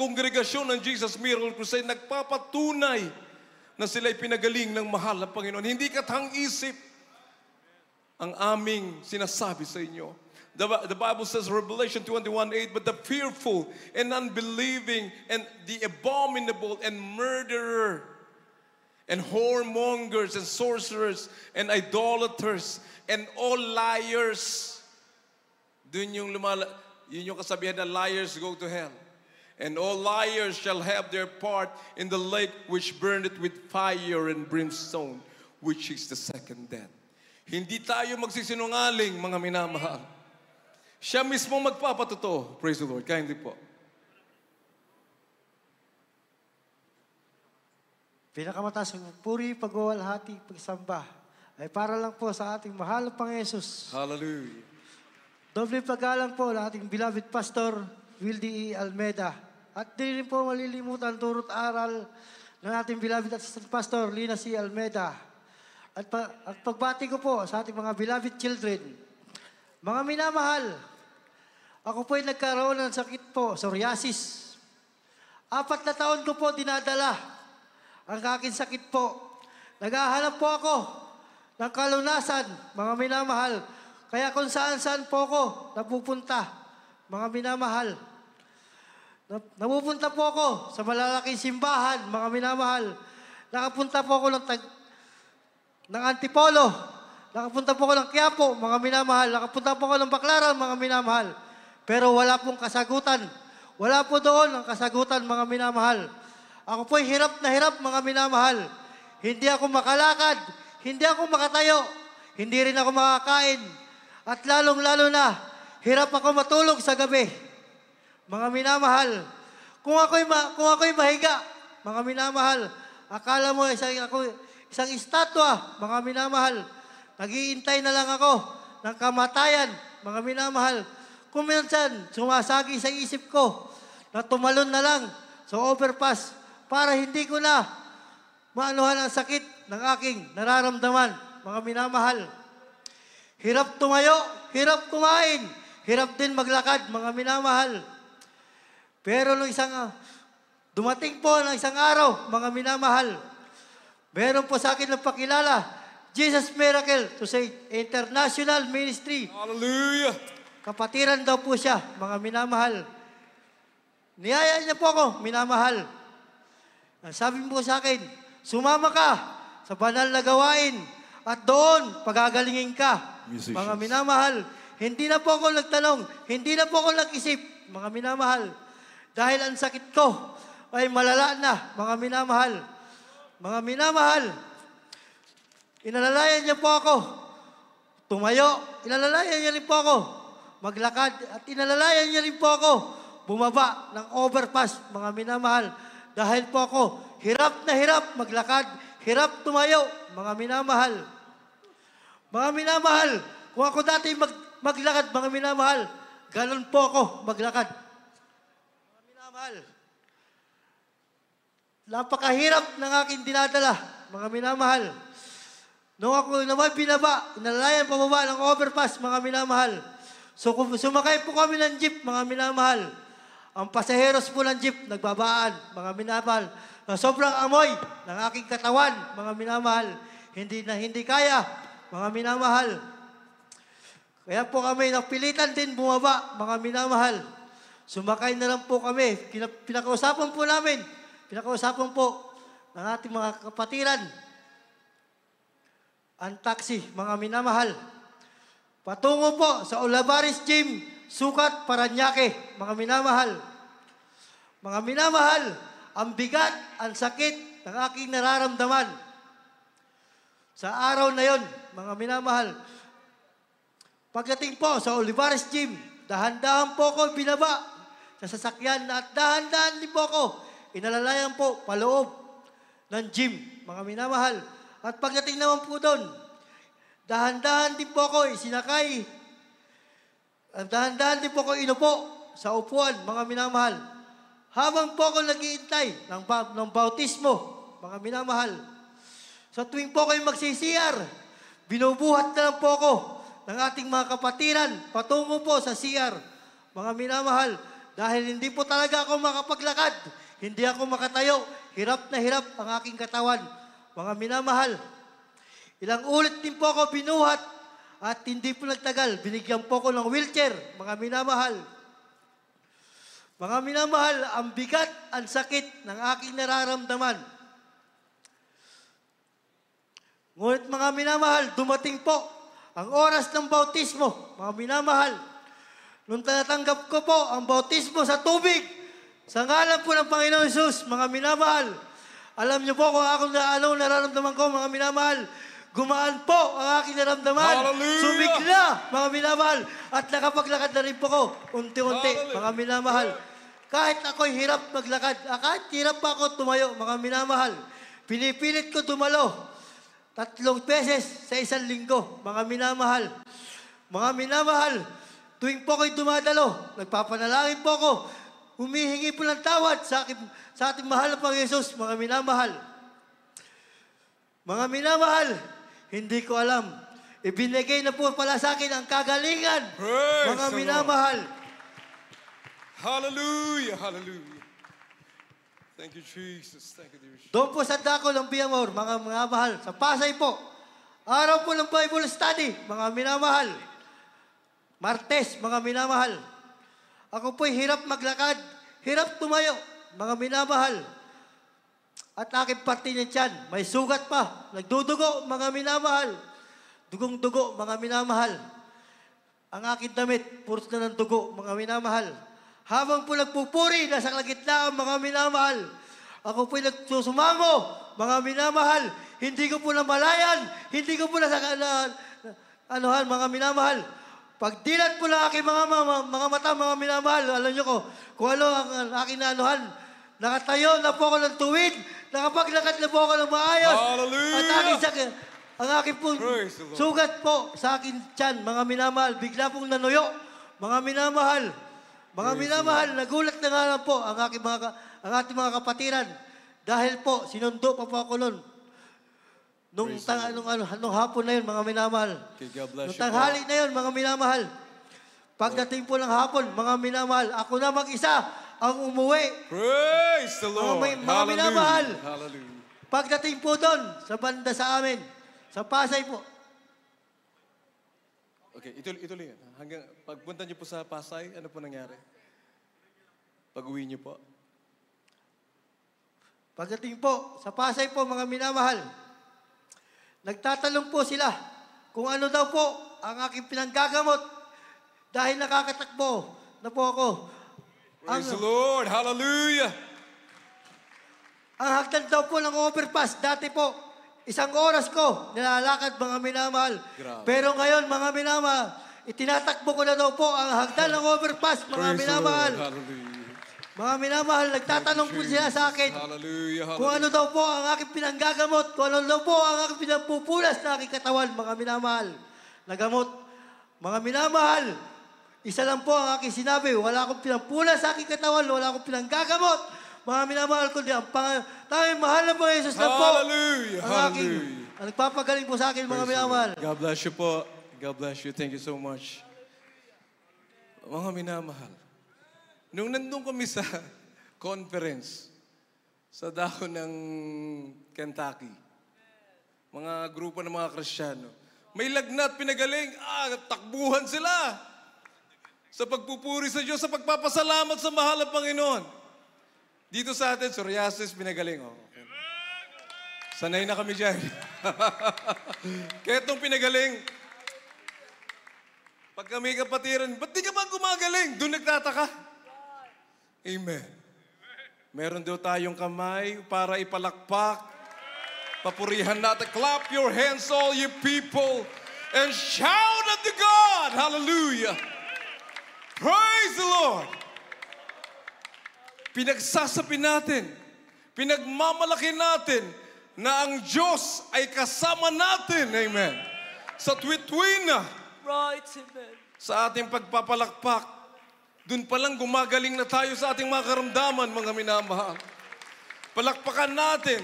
Speaker 1: kongregasyon ng Jesus Miracle Crusade nagpapatunay na sila'y pinagaling ng mahal na Panginoon. Hindi katang isip ang aming sinasabi sa inyo The, the Bible says, Revelation 21.8, but the fearful and unbelieving and the abominable and murderer and whoremongers and sorcerers and idolaters and all liars. Dun yung lumala, yun yung kasabihan na liars go to hell. And all liars shall have their part in the lake which burneth with fire and brimstone, which is the second death. Hindi tayo magsisinungaling, mga minamahal. Siya mismo magpapatotoo. Praise the Lord. Kindly po.
Speaker 7: Pinakamataas ng puri, pagwawalhati, pagsamba ay para lang po sa ating mahal na pang Yesus.
Speaker 1: Hallelujah.
Speaker 7: Doble paggalang po ng ating beloved pastor, Wildy E. Almeda. At di rin po malilimutan ang turot aral ng ating beloved assistant pastor, Lina C. Almeda. At, pa- at pagbati ko po sa ating mga beloved children, mga minamahal, ako po ay nagkaroon ng sakit po, psoriasis. Apat na taon ko po dinadala ang aking sakit po. Naghahanap po ako ng kalunasan, mga minamahal. Kaya kung saan-saan po ako napupunta, mga minamahal. Napupunta po ako sa malalaking simbahan, mga minamahal. Nakapunta po ako ng, tag, ng Antipolo. Nakapunta po ako ng Quiapo, mga minamahal. Nakapunta po ako ng Baclaran, mga minamahal. Pero wala pong kasagutan. Wala po doon ang kasagutan, mga minamahal. Ako po'y hirap na hirap, mga minamahal. Hindi ako makalakad. Hindi ako makatayo. Hindi rin ako makakain. At lalong-lalo na, hirap ako matulog sa gabi. Mga minamahal, kung ako'y, ma- kung ako'y mahiga, mga minamahal, akala mo isang, ako, isang estatwa, mga minamahal, nagiintay na lang ako ng kamatayan, mga minamahal. Kung minsan, sumasagi sa isip ko na tumalon na lang sa overpass para hindi ko na maanuhan ang sakit ng aking nararamdaman, mga minamahal. Hirap tumayo, hirap kumain, hirap din maglakad, mga minamahal. Pero nung isang, ah, dumating po ng isang araw, mga minamahal, meron po sa akin ng pakilala, Jesus Miracle to say International Ministry. Hallelujah! Kapatiran daw po siya, mga minamahal. Niyaya niya po ako, minamahal. Sabi mo sa akin, sumama ka sa banal na gawain at doon pagagalingin ka. Musicians. Mga minamahal, hindi na po ako nagtanong, hindi na po ako nag-isip, mga minamahal. Dahil ang sakit ko ay malala na, mga minamahal. Mga minamahal, inalalayan niya po ako. Tumayo, inalalayan niya rin po ako maglakad at inalalayan niya rin po ako bumaba ng overpass, mga minamahal. Dahil po ako, hirap na hirap maglakad, hirap tumayo, mga minamahal. Mga minamahal, kung ako dati mag maglakad, mga minamahal, ganun po ako maglakad. Mga minamahal, napakahirap ng aking dinadala, mga minamahal. Nung ako naman binaba, inalayan pababa ng overpass, mga minamahal. So sumakay po kami ng jeep, mga minamahal. Ang pasaheros po ng jeep, nagbabaan, mga minamahal. Na sobrang amoy ng aking katawan, mga minamahal. Hindi na hindi kaya, mga minamahal. Kaya po kami napilitan din bumaba, mga minamahal. Sumakay na lang po kami. Pinakausapan po namin. Pinakausapan po ng ating mga kapatiran. Ang taxi, mga minamahal. Patungo po sa Olabaris Gym, Sukat, Paranaque, mga minamahal. Mga minamahal, ang bigat, ang sakit ng aking nararamdaman. Sa araw na yon, mga minamahal, pagdating po sa Olivares Gym, dahan-dahan po ko binaba sa sasakyan at dahan-dahan din po ko inalalayan po paloob ng gym, mga minamahal. At pagdating naman po doon, Dahan-dahan din po ako eh, sinakay. Dahan-dahan din po ako inupo sa upuan, mga minamahal. Habang po ako naghihintay ng, ng bautismo, mga minamahal. Sa tuwing po kayo magsisiyar, binubuhat na lang po ako ng ating mga kapatiran patungo po sa CR. Mga minamahal, dahil hindi po talaga ako makapaglakad, hindi ako makatayo, hirap na hirap ang aking katawan. Mga minamahal, Ilang ulit din po ako binuhat at hindi po nagtagal, binigyan po ako ng wheelchair, mga minamahal. Mga minamahal, ang bigat, ang sakit ng aking nararamdaman. Ngunit mga minamahal, dumating po ang oras ng bautismo, mga minamahal. Nung tinatanggap ko po ang bautismo sa tubig, sa ngalan po ng Panginoon Jesus, mga minamahal, alam niyo po kung ako na anong nararamdaman ko, mga minamahal gumaan po ang aking naramdaman. Hallelujah! Sumigla, mga minamahal. At nakapaglakad na rin po ko, unti-unti, mga minamahal. Kahit ako'y hirap maglakad, ah, kahit hirap pa ako tumayo, mga minamahal. Pinipilit ko dumalo. Tatlong beses sa isang linggo, mga minamahal. Mga minamahal, tuwing po ko'y dumadalo, nagpapanalangin po ako, humihingi po ng tawad sa, aking, sa ating mahal na Panginoon Yesus, mga minamahal. Mga minamahal, hindi ko alam. Ibinigay na po pala sa akin ang kagalingan, Praise mga minamahal.
Speaker 1: Hallelujah, hallelujah. Thank you, Jesus. Thank you, Jesus.
Speaker 7: Doon po sa Dako ng Biamor, mga minamahal, sa Pasay po, araw po ng Bible study, mga minamahal. Martes, mga minamahal. Ako po'y hirap maglakad, hirap tumayo, mga minamahal. At aking parte ng tiyan, may sugat pa. Nagdudugo, mga minamahal. Dugong-dugo, mga minamahal. Ang aking damit, purot na ng dugo, mga minamahal. Habang po nagpupuri, nasa kalagitnaan, mga minamahal. Ako po'y nagsusumamo, mga minamahal. Hindi ko po namalayan, hindi ko po nasa, na, na, anuhan, mga minamahal. Pagdilat po ng aking mga, mga, mga mata, mga minamahal, alam niyo ko, kung ano ang, ang aking anuhan, Nakatayo na po ako ng tuwid. Nakapaglakad na po ako ng maayos. Hallelujah! At aking sakit, ang aking po, sugat po sa akin tiyan, mga minamahal. Bigla pong nanuyo. Mga minamahal, mga Praise minamahal, nagulat na nga lang po ang, aking mga, ang ating mga kapatiran. Dahil po, sinundo pa po ako noon. Nung, tang, nung, ano, nung hapon na yun, mga minamahal.
Speaker 6: Okay, nung tanghali
Speaker 7: na yun, mga minamahal. Pagdating po ng hapon, mga minamahal, ako na mag-isa ang umuwi. Praise the Lord. Mga, mga Hallelujah. Hallelujah. Pagdating po doon, sa banda sa amin, sa Pasay
Speaker 1: po. Okay, ituloy, ituloy. Hanggang pagpunta niyo po sa Pasay, ano po nangyari? Pag-uwi niyo po.
Speaker 7: Pagdating po, sa Pasay po mga minamahal, nagtatalong po sila kung ano daw po ang aking pinanggagamot dahil nakakatakbo na po ako Praise ang, the ano?
Speaker 1: Lord. Hallelujah.
Speaker 7: Ang hagdan daw po ng overpass, dati po, isang oras ko, nilalakad mga minamahal. Grabe. Pero ngayon, mga minamahal, itinatakbo ko na daw po ang hagdan ng overpass, mga Praise minamahal. Mga minamahal, nagtatanong po sila sa akin
Speaker 1: Hallelujah. Hallelujah. kung ano
Speaker 7: daw po ang aking pinanggagamot, kung ano daw po ang aking pinagpupulas na aking katawan, mga minamahal. Nagamot. Mga minamahal, isa lang po ang aking sinabi. Wala akong pinampula sa aking katawan. Wala akong pinanggagamot. Mga minamahal ko din. Ang pang... Tayo, mahal na po Jesus lang po. Hallelujah!
Speaker 1: Ang aking... Hallelujah!
Speaker 7: Ang nagpapagaling po sa akin, mga minamahal.
Speaker 1: God bless you po. God bless you. Thank you so much. Mga minamahal, nung nandun kami sa conference sa dahon ng Kentucky, mga grupo ng mga Kristiyano, may lagnat pinagaling, ah, takbuhan sila sa pagpupuri sa Diyos, sa pagpapasalamat sa mahal na Panginoon. Dito sa atin, psoriasis, pinagaling. Oh. Sanay na kami dyan. Kaya itong pinagaling, pag kami kapatiran, ba't di ka bang gumagaling? Doon nagtataka. Amen. Meron daw tayong kamay para ipalakpak. Papurihan natin. Clap your hands, all you people, and shout unto God. Hallelujah. Praise the Lord! Pinagsasabi natin, pinagmamalaki natin na ang Diyos ay kasama natin. Amen. Sa twitwina.
Speaker 6: Right, amen.
Speaker 1: Sa ating pagpapalakpak, dun palang gumagaling na tayo sa ating mga karamdaman, mga minamahal. Palakpakan natin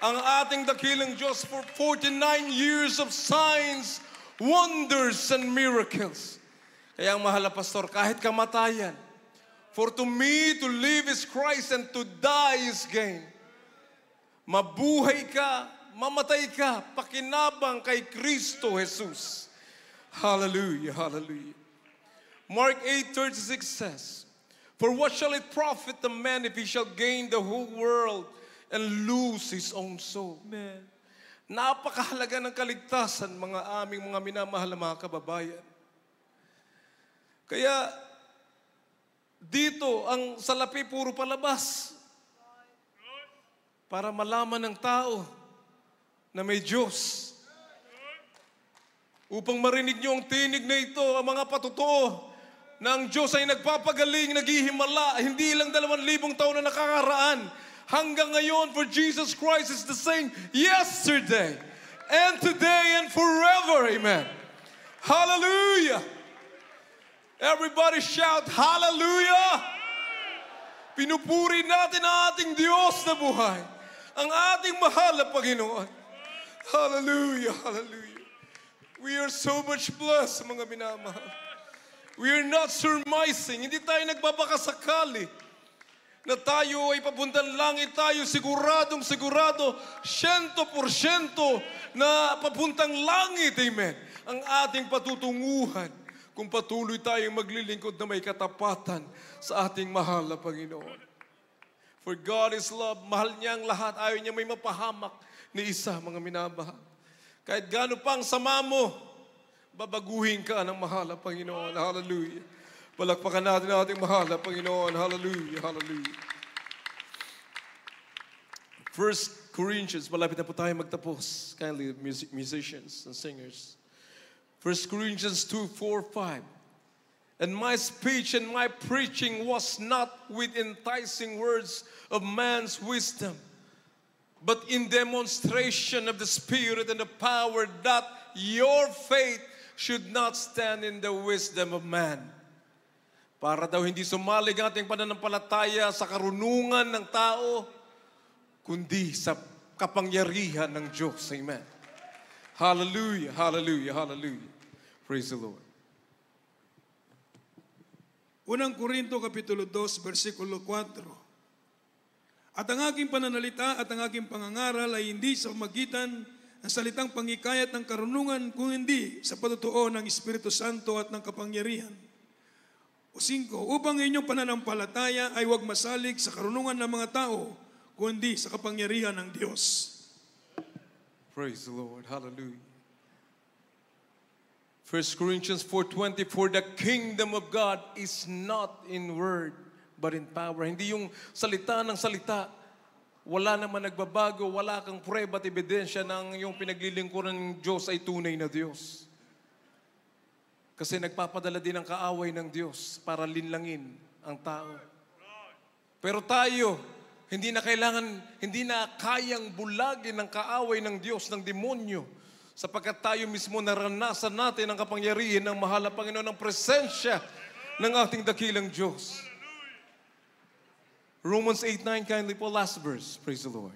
Speaker 1: ang ating dakilang Diyos for 49 years of signs, wonders, and miracles. Kaya ang mahal na pastor, kahit kamatayan, for to me to live is Christ and to die is gain. Mabuhay ka, mamatay ka, pakinabang kay Kristo Jesus. Hallelujah, hallelujah. Mark 8:36 says, For what shall it profit the man if he shall gain the whole world and lose his own soul? Amen. Napakahalaga ng kaligtasan, mga aming mga minamahal na mga kababayan. Kaya, dito, ang salapi puro palabas. Para malaman ng tao na may Diyos. Upang marinig niyo ang tinig na ito, ang mga patutuo na ang Diyos ay nagpapagaling, naghihimala, hindi lang dalawang libong taon na nakakaraan. Hanggang ngayon, for Jesus Christ is the same yesterday and today and forever. Amen. Hallelujah! Everybody shout, Hallelujah! Pinupuri natin ang ating Diyos na buhay, ang ating mahal na Panginoon. Hallelujah, hallelujah. We are so much blessed, mga minamahal. We are not surmising, hindi tayo nagbabakasakali na tayo ay papuntan langit eh, tayo, siguradong sigurado, 100% porsyento na papuntang langit, amen, ang ating patutunguhan kung patuloy tayong maglilingkod na may katapatan sa ating mahal na Panginoon. For God is love. Mahal niya ang lahat. Ayaw niya may mapahamak ni isa, mga minamahal. Kahit gaano pang sama mo, babaguhin ka ng mahal na Panginoon. Hallelujah. Palakpakan natin ang ating mahal na Panginoon. Hallelujah. Hallelujah. First Corinthians, malapit na po tayo magtapos. Kindly music, musicians and singers. 1 Corinthians 2 4 5. And my speech and my preaching was not with enticing words of man's wisdom, but in demonstration of the Spirit and the power that your faith should not stand in the wisdom of man. Para daw hindi sumalig ang ating pananampalataya sa karunungan ng tao, kundi sa kapangyarihan ng Diyos. Amen. Hallelujah, hallelujah, hallelujah. Praise the Lord.
Speaker 4: Unang Korinto Kapitulo 2, versikulo 4. At ang aking pananalita at ang aking pangangaral ay hindi sa magitan ng salitang pangikayat ng karunungan, kung hindi sa patutuo ng Espiritu Santo at ng kapangyarihan. O 5. Upang inyong pananampalataya ay huwag masalig sa karunungan ng mga tao, kundi sa kapangyarihan ng Diyos.
Speaker 1: Praise the Lord. Hallelujah. 1 Corinthians 4.20, For the kingdom of God is not in word, but in power. Hindi yung salita ng salita. Wala naman nagbabago, wala kang prueba at ebidensya ng yung pinaglilingkuran ng Diyos ay tunay na Diyos. Kasi nagpapadala din ang kaaway ng Diyos para linlangin ang tao. Pero tayo, hindi na kailangan, hindi na kayang bulagin ng kaaway ng Diyos, ng demonyo Sapagkat tayo mismo naranasan natin ang kapangyarihan ng mahal na Panginoon, ng presensya ng ating dakilang Diyos. Romans 8.9, kindly po, last verse. Praise the Lord.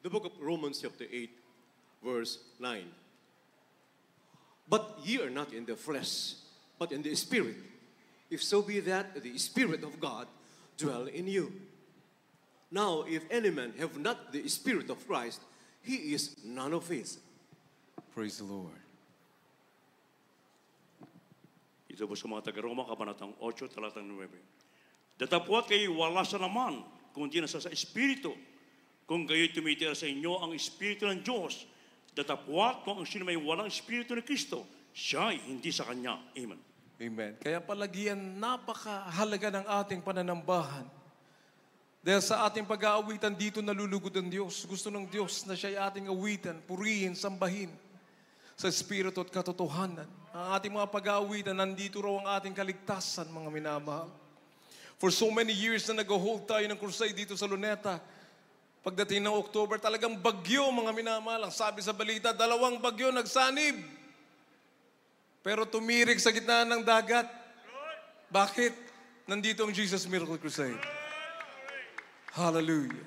Speaker 1: The book of Romans chapter 8, verse 9. But ye are not in the flesh, but in the Spirit. If so be that the Spirit of God dwell in you. Now, if any man have not the Spirit of
Speaker 3: Christ, he is none of his. Praise the Lord. Ito po sa mga taga-Roma, Kabanatang 8, talatang 9. Datapwat kayo wala sa naman, kundi nasa sa Espiritu. Kung kayo tumitira sa inyo ang Espiritu ng Diyos, datapwat kung ang sino may walang Espiritu ni Kristo, siya ay hindi sa Kanya. Amen. Amen. Kaya palagian, napakahalaga ng ating
Speaker 1: pananambahan dahil sa ating pag-aawitan dito, nalulugod ang Diyos. Gusto ng Diyos na siya'y ating awitan, purihin, sambahin sa Espiritu at katotohanan. Ang ating mga pag-aawitan, nandito raw ang ating kaligtasan, mga minamahal. For so many years na nag-hold tayo ng crusade dito sa Luneta, pagdating ng October, talagang bagyo, mga minamahal. Ang sabi sa balita, dalawang bagyo nagsanib. Pero tumirik sa gitna ng dagat. Bakit? Nandito ang Jesus Miracle Crusade. Hallelujah.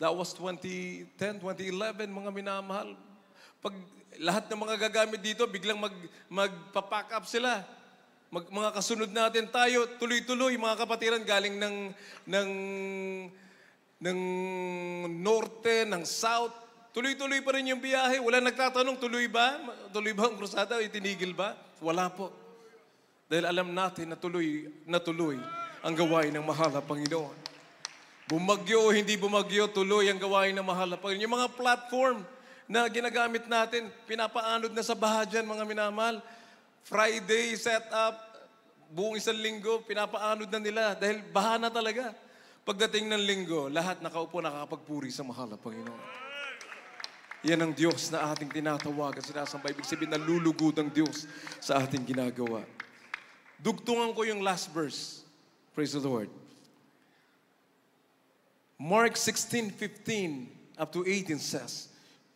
Speaker 1: That was 2010, 2011, mga minamahal. Pag lahat ng mga gagamit dito, biglang mag, magpapack up sila. Mag, mga kasunod natin tayo, tuloy-tuloy, mga kapatiran, galing ng, ng, ng norte, ng south. Tuloy-tuloy pa rin yung biyahe. Wala nagtatanong, tuloy ba? Tuloy ba ang krusada? Itinigil ba? Wala po. Dahil alam natin na tuloy, na tuloy ang gawain ng mahal na Panginoon. Bumagyo o hindi bumagyo, tuloy ang gawain ng mahal na Panginoon. Yung mga platform na ginagamit natin, pinapaanod na sa baha mga minamahal. Friday set up, buong isang linggo, pinapaanod na nila dahil baha na talaga. Pagdating ng linggo, lahat nakaupo nakakapagpuri sa mahal na Panginoon. Yan ang Diyos na ating tinatawag at sinasamba. Ibig sabihin, nalulugod ang Diyos sa ating ginagawa. Dugtungan ko yung last verse. Praise the Lord. Mark 16, 15 up to 18 says,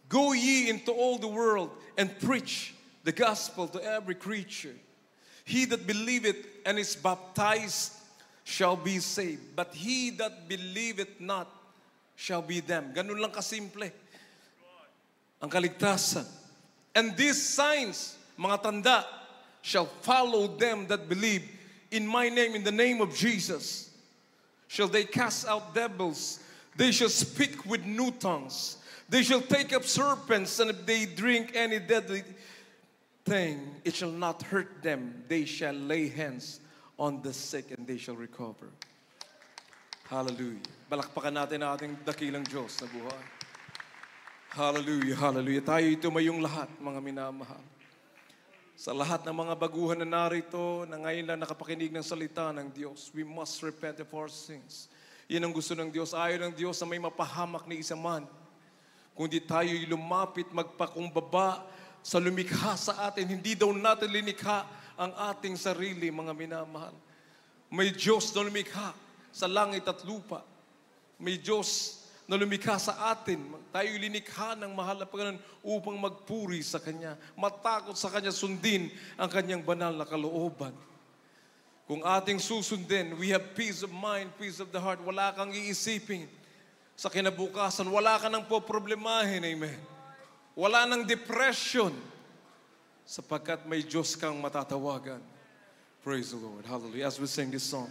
Speaker 1: Go ye into all the world and preach the gospel to every creature. He that believeth and is baptized shall be saved, but he that believeth not shall be damned. Ganun lang kasimple ang kaligtasan. And these signs, mga tanda, shall follow them that believe. in my name, in the name of Jesus, shall they cast out devils. They shall speak with new tongues. They shall take up serpents, and if they drink any deadly thing, it shall not hurt them. They shall lay hands on the sick, and they shall recover. Hallelujah. Balakpakan natin ating dakilang Diyos na buhay. Hallelujah, hallelujah. Tayo ito mayong lahat, mga minamahal. Sa lahat ng mga baguhan na narito, na ngayon lang nakapakinig ng salita ng Diyos, we must repent of our sins. Yan ang gusto ng Diyos. Ayaw ng Diyos na may mapahamak ni isang man. Kundi tayo'y lumapit magpakumbaba sa lumikha sa atin. Hindi daw natin linikha ang ating sarili, mga minamahal. May Diyos na lumikha sa langit at lupa. May Diyos na lumikha sa atin. Tayo linikha ng mahal na Panginoon upang magpuri sa Kanya, matakot sa Kanya, sundin ang Kanyang banal na kalooban. Kung ating susundin, we have peace of mind, peace of the heart. Wala kang iisipin sa kinabukasan. Wala ka nang poproblemahin, amen. Wala nang depression sapagkat may Diyos kang matatawagan. Praise the Lord. Hallelujah. As we sing this song.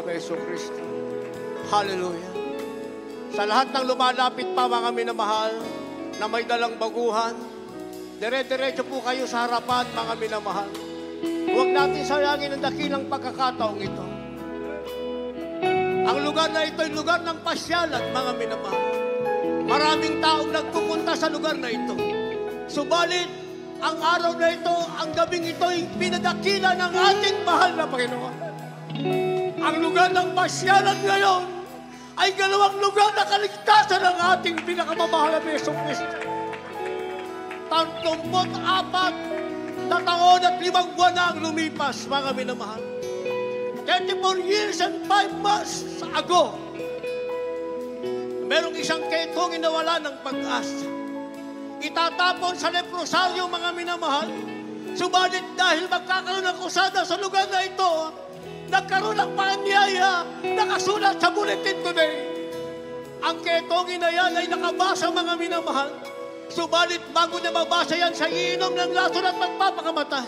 Speaker 2: ng Yeso Kristo. Hallelujah. Sa lahat ng lumalapit pa mga minamahal na may dalang baguhan, dire-diretso po kayo sa harapan mga minamahal. Huwag natin sayangin ang dakilang pagkakataong ito. Ang lugar na ito ay lugar ng pasyalan mga minamahal. Maraming taong nagpupunta sa lugar na ito. Subalit, ang araw na ito, ang gabing ito ay pinadakila ng ating mahal na Panginoon. Ang lugar ng pasyalan ngayon ay galawang lugar na kaligtasan ng ating pinakamamahal na Yeso Kristo. Tangkumpot apat na taon at limang buwan na ang lumipas, mga minamahal. 24 years and 5 months ago, merong isang ketong inawala ng pag-asa. Itatapon sa leprosaryo, mga minamahal. Subalit dahil magkakaroon ng kusada sa lugar na ito, nagkaroon ng paanyaya nakasulat sa bulletin today. Ang ketongin na yan ay nakabasa mga minamahal. Subalit bago niya mabasa yan, sa iinom ng lason at magpapakamatay.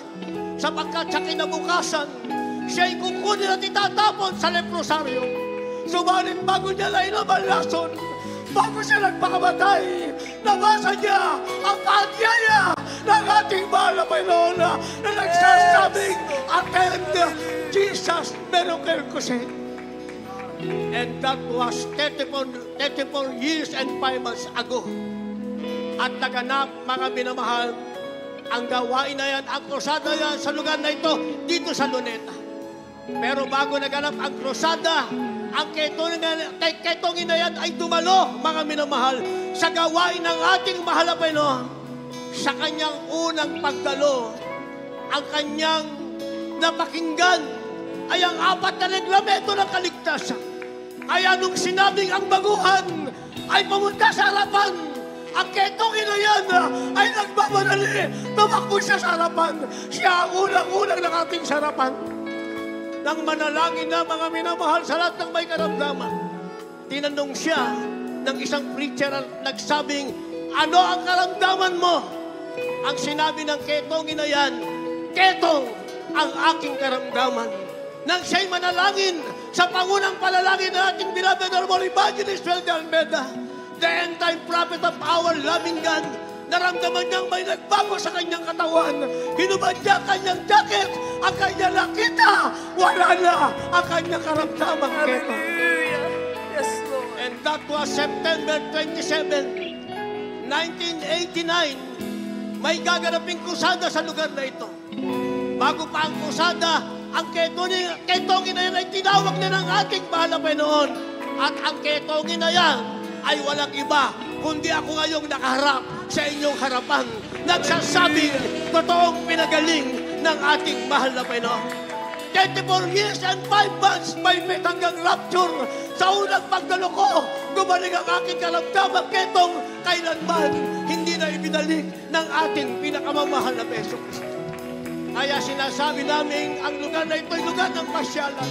Speaker 2: Sapagkat sa kinabukasan, siya'y kukunin at itatapon sa leprosaryo. Subalit bago niya nainom ang lason, bago siya nagpakamatay, nabasa niya ang paanyaya ng ating mahal na Panginoon na nagsasabing, attend Jesus miracle crusade. And that was 34, 34 years and 5 months ago. At naganap, mga binamahal, ang gawain na yan, ang krusada yan sa lugar na ito, dito sa Luneta. Pero bago naganap ang krusada, ang ketongin, ketongin na yan ay dumalo, mga minamahal, sa gawain ng ating mahal na Panginoon sa kanyang unang pagdalo, ang kanyang napakinggan ay ang apat na reglamento ng kaligtasan. Kaya nung sinabing ang baguhan ay pumunta sa harapan ang ketong yan ay nagmamadali. Tumakbo siya sa harapan. Siya ang unang-unang ng ating sarapan. Nang manalangin na mga minamahal sa lahat ng may karamdaman, tinanong siya ng isang preacher at nagsabing, Ano ang karamdaman mo? Ang sinabi ng ketongin na yan, ketong ang aking karamdaman. Nang siya'y manalangin sa pangunang palalangin ng ating beloved Armor Evangelist Felder Almeda, the end-time prophet of our loving God, naramdaman niyang may nagbago sa kanyang katawan. Hinubad niya kanyang jacket, ang kanyang nakita, wala na ang kanyang karamdaman. Hallelujah! Yes, Lord. And that was September 27, 1989, may gaganaping kusada sa lugar na ito. Bago pa ang kusada, ang ketongin, ketongin na yan ay tinawag na ng ating bahala Panginoon. At ang ketongin na yan ay walang iba, kundi ako ngayong nakaharap sa inyong harapan, nagsasabing totoong pinagaling ng ating mahal na Panginoon. 24 years and 5 months by faith hanggang rapture. Sa unang pagdalo ko, gumaling ang aking kalamdaman ketong kailanman hindi na ibinalik ng ating pinakamamahal na peso. Kaya sinasabi namin, ang lugar na ay lugar ng pasyalan.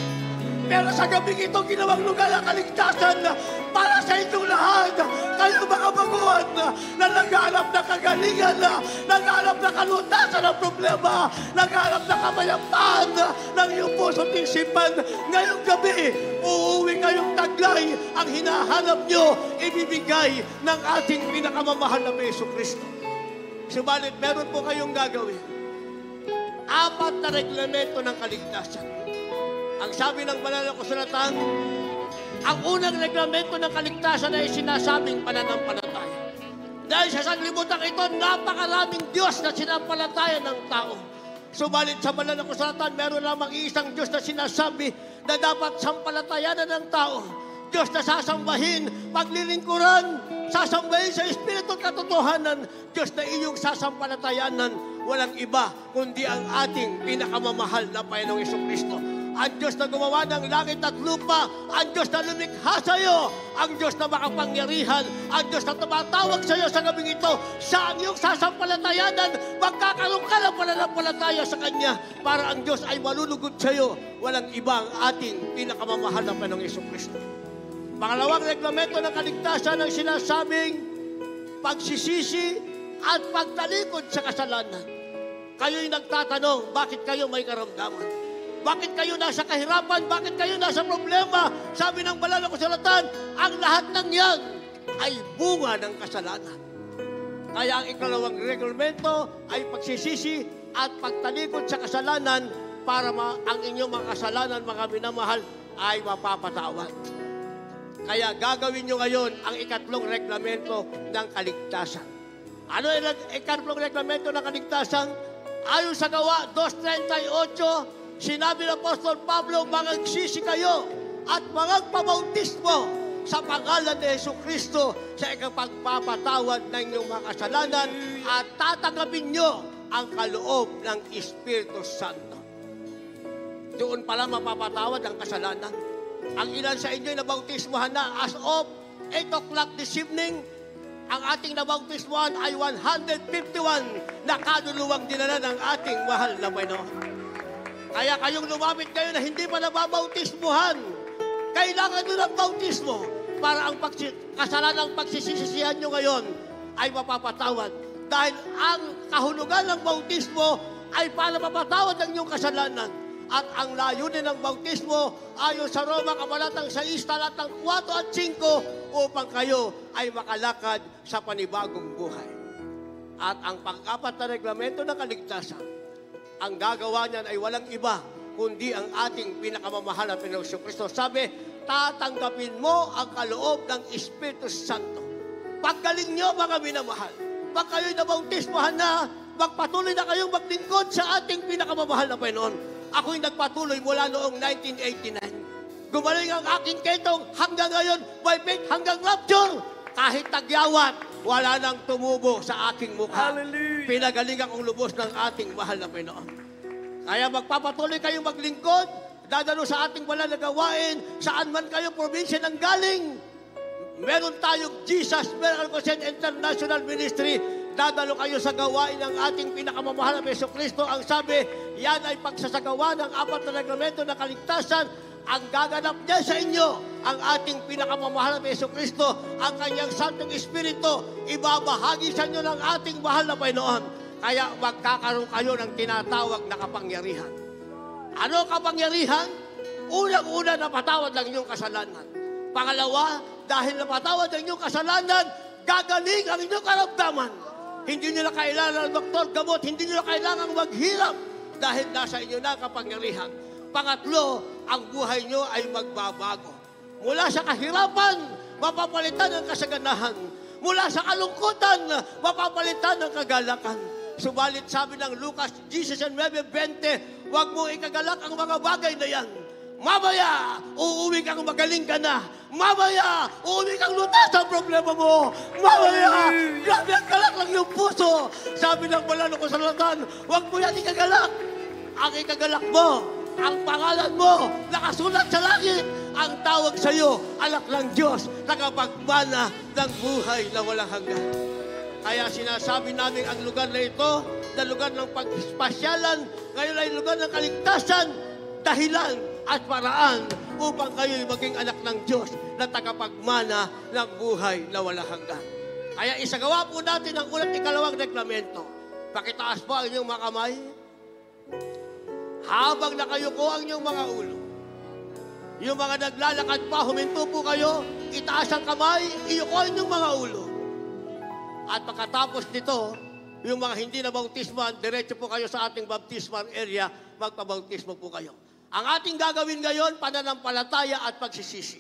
Speaker 2: Pero sa gabi ito, ginawang lugar ang kaligtasan para sa inyong lahat. Kayo mga baguhan na nag naghanap na kagalingan, nag naghanap na kalutasan ng problema, nag naghanap na kapayapaan ng iyong puso at isipan. Ngayong gabi, uuwi kayong taglay ang hinahanap nyo, ibibigay ng ating pinakamamahal na Meso Kristo. Subalit, meron po kayong gagawin. Apat na reglamento ng kaligtasan ang sabi ng banal na ang unang reglamento ng kaligtasan ay sinasabing pananampalataya. Dahil sa sanglibutan ito, napakaraming Diyos na sinampalataya ng tao. Subalit sa banal na meron lamang isang Diyos na sinasabi na dapat sampalatayanan ng tao. Diyos na sasambahin, paglilingkuran, sasambahin sa Espiritu katotohanan, Diyos na iyong sasampalatayanan, walang iba kundi ang ating pinakamamahal na Panginoong Kristo ang Diyos na gumawa ng langit at lupa, ang Diyos na lumikha sa iyo, ang Diyos na makapangyarihan, ang Diyos na tumatawag sa iyo sa gabing ito, sa ang iyong sasampalatayanan, magkakaroon ka ng pananampalataya sa Kanya para ang Diyos ay malulugod sa iyo. Walang iba ang ating pinakamamahal na Panginoong Yeso Kristo. Pangalawang reglamento ng kaligtasan ang sinasabing pagsisisi at pagtalikod sa kasalanan. Kayo'y nagtatanong, bakit kayo may karamdaman? Bakit kayo nasa kahirapan? Bakit kayo nasa problema? Sabi ng banal na kasalatan, ang lahat ng yan ay bunga ng kasalanan. Kaya ang ikalawang reglamento ay pagsisisi at pagtalikod sa kasalanan para ma- ang inyong mga kasalanan, mga minamahal, ay mapapatawad. Kaya gagawin nyo ngayon ang ikatlong reglamento ng kaligtasan. Ano ang ikatlong reglamento ng kaligtasan? Ayon sa gawa 238, Sinabi ng Apostol Pablo, magagsisi kayo at magpabautismo sa pangalan ni Yesu Kristo sa ikapagpapatawad ng inyong mga kasalanan at tatanggapin nyo ang kaloob ng Espiritu Santo. Doon pala mapapatawad ang kasalanan. Ang ilan sa inyo nabautismohan na as of 8 o'clock this evening, ang ating nabautismohan ay 151 na kaduluwang dinala ng ating mahal na Panginoon. Kaya kayong lumapit kayo na hindi pa nababautismuhan. Kailangan nyo ng bautismo para ang pagsi- kasalanang pagsisisisihan nyo ngayon ay mapapatawad. Dahil ang kahulugan ng bautismo ay para mapatawad ang iyong kasalanan. At ang layunin ng bautismo ayon sa Roma Kabalatang 6, talatang 4 at 5 upang kayo ay makalakad sa panibagong buhay. At ang pang-apat na reglamento ng kaligtasan ang gagawa niyan ay walang iba, kundi ang ating pinakamamahal na Pinoso Kristo. Sabi, tatanggapin mo ang kaloob ng Espiritu Santo. Paggaling niyo, mga minamahal. Pag kayo'y nabautismahan na, magpatuloy na kayong maglingkod sa ating pinakamamahal na Panginoon. Ako'y nagpatuloy mula noong 1989. Gumaling ang aking ketong hanggang ngayon, by faith hanggang rapture, kahit tagyawat, wala nang tumubo sa aking mukha. Hallelujah. Pinagalingan ang lubos ng ating mahal na Pinoon. Kaya magpapatuloy kayong maglingkod, dadalo sa ating wala na gawain, saan man kayong probinsya ng galing. Meron tayong Jesus Miracle Consent International Ministry. Dadalo kayo sa gawain ng ating pinakamamahal na Meso Kristo. Ang sabi, yan ay pagsasagawa ng apat na reglamento ng kaligtasan ang gaganap niya sa inyo, ang ating pinakamamahal na Yeso Kristo, ang kanyang Santong Espiritu, ibabahagi sa inyo ng ating mahal na Panginoon. Kaya magkakaroon kayo ng tinatawag na kapangyarihan. Ano kapangyarihan? Unang-una, napatawad ng iyong kasalanan. Pangalawa, dahil napatawad ng iyong kasalanan, gagaling ang iyong karamdaman. Hindi nila kailangan ng doktor gamot, hindi nila kailangan maghirap dahil nasa inyo na kapangyarihan. Pangatlo, ang buhay nyo ay magbabago. Mula sa kahirapan, mapapalitan ang kasaganahan. Mula sa kalungkutan, mapapalitan ang kagalakan. Subalit sabi ng Lucas, Jesus and 9.20, huwag mo ikagalak ang mga bagay na yan. Mamaya, uuwi kang magaling ka na. Mamaya, uuwi kang lutas sa problema mo. Mamaya, grabe ang galak lang yung puso. Sabi ng balano ko sa latan, huwag mo yan ikagalak. Ang ikagalak mo, ang pangalan mo, nakasulat sa langit, ang tawag sa iyo, anak ng Diyos, tagapagmana ng buhay na walang hanggan. Kaya sinasabi namin ang lugar na ito, na lugar ng pagpasyalan, ngayon ay lugar ng kaligtasan, dahilan at paraan upang kayo'y maging anak ng Diyos na tagapagmana ng buhay na walang hanggan. Kaya isagawa po natin ang unang ikalawang reglamento. Pakitaas po ang inyong mga kamay habang nakayuko ang inyong mga ulo. Yung mga naglalakad pa, huminto po kayo, itaas ang kamay, iyuko ang inyong mga ulo. At pagkatapos nito, yung mga hindi na bautisman, diretso po kayo sa ating baptismal area, magpabautismo po kayo. Ang ating gagawin ngayon, pananampalataya at pagsisisi.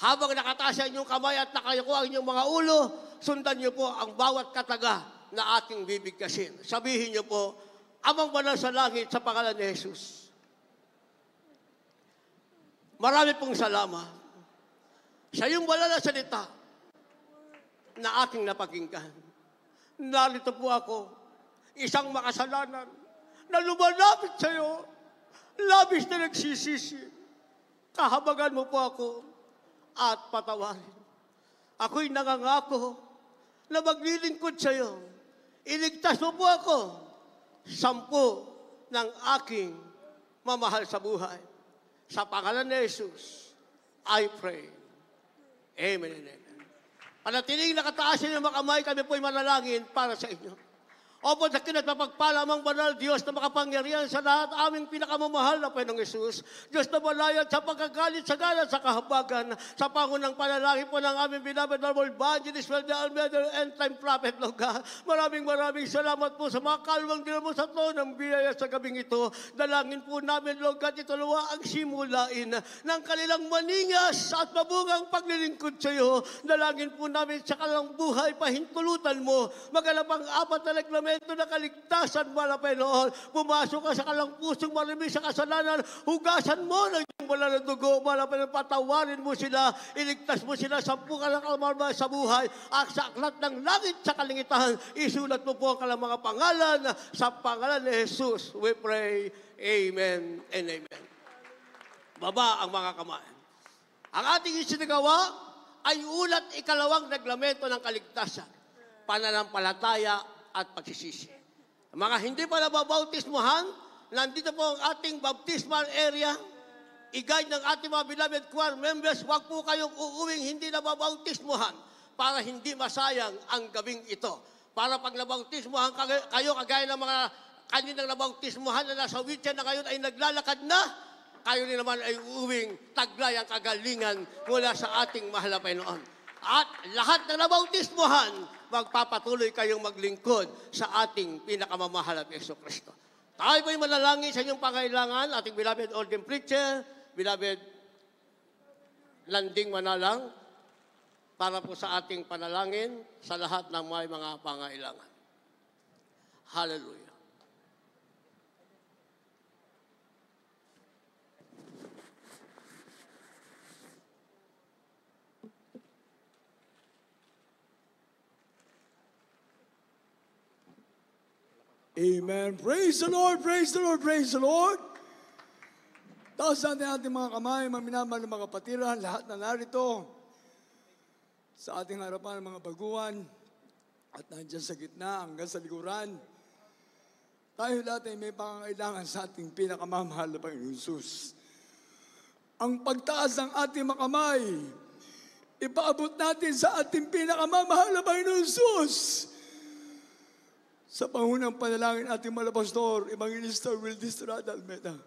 Speaker 2: Habang nakataas ang inyong kamay at nakayuko ang inyong mga ulo, sundan niyo po ang bawat kataga na ating bibigkasin. Sabihin niyo po, Amang wala sa langit sa pangalan ni Jesus. Marami pong salamat sa iyong wala na salita na aking napakinggan. Narito po ako, isang makasalanan na lumalapit sa iyo, labis na nagsisisi. Kahabagan mo po ako at patawarin. Ako'y nangangako na maglilingkod sa iyo. Iligtas mo po ako sampu ng aking mamahal sa buhay. Sa pangalan ni Jesus, I pray. Amen and amen. Panatiling nakataas niyo mga kamay, kami po'y manalangin para sa inyo. Opo sa kinatapagpala mong banal, Diyos na makapangyarihan sa lahat aming pinakamamahal na Panginoong Isus. Diyos na malayat sa pagkagalit, sa galat, sa kahabagan, sa pangunang panalangin po ng aming binabad na evangelist, well, the Almeida, and time prophet, Lord God. Maraming maraming salamat po sa mga kalwang dinamo sa to ng biyaya sa gabing ito. Dalangin po namin, Lord God, itulawa ang simulain ng kanilang maningas at mabungang paglilingkod sa iyo. Dalangin po namin sa kalang buhay, pahintulutan mo, magalapang apat na instrumento na kaligtasan, mga Panginoon. Pumasok ka sa kalang pusong marami sa kasalanan. Hugasan mo ng yung wala ng dugo, mga Panginoon. Patawarin mo sila. Iligtas mo sila sa ng kalmarma sa buhay. At sa aklat ng langit sa kalingitan, isulat mo po ang kalang mga pangalan sa pangalan ni Jesus. We pray. Amen and amen. Baba ang mga kamay. Ang ating isinagawa ay ulat ikalawang reglamento ng kaligtasan. Pananampalataya at pagsisisi. Mga hindi pa nababautismuhan, nandito po ang ating baptismal area. i ng ating mga beloved choir members, huwag po kayong uuwing hindi nababautismuhan para hindi masayang ang gabing ito. Para pag nabautismuhan kayo, kagaya ng mga kaninang nabautismuhan na nasa wheelchair na ngayon ay naglalakad na, kayo rin naman ay uuwing taglay ang kagalingan mula sa ating mahal na Panginoon. At lahat ng nabautismuhan, magpapatuloy kayong maglingkod sa ating pinakamamahal at Yeso Kristo. Tayo po'y malalangin sa inyong pangailangan, ating beloved organ preacher, beloved landing manalang, para po sa ating panalangin sa lahat ng may mga pangailangan. Hallelujah.
Speaker 6: Amen. Praise the Lord, praise the Lord, praise the Lord. Taas natin ating mga kamay, mga minamahal mga kapatiran, lahat na narito sa ating harapan ng mga baguhan at nandiyan sa gitna hanggang sa likuran. Tayo lahat ay may pangangailangan sa ating pinakamamahal na Panginoon Ang pagtaas ng ating makamay, kamay, ipaabot natin sa ating pinakamamahal na Panginoon sa pangunang panalangin ating malapastor, Evangelista Will Distrada Almeda.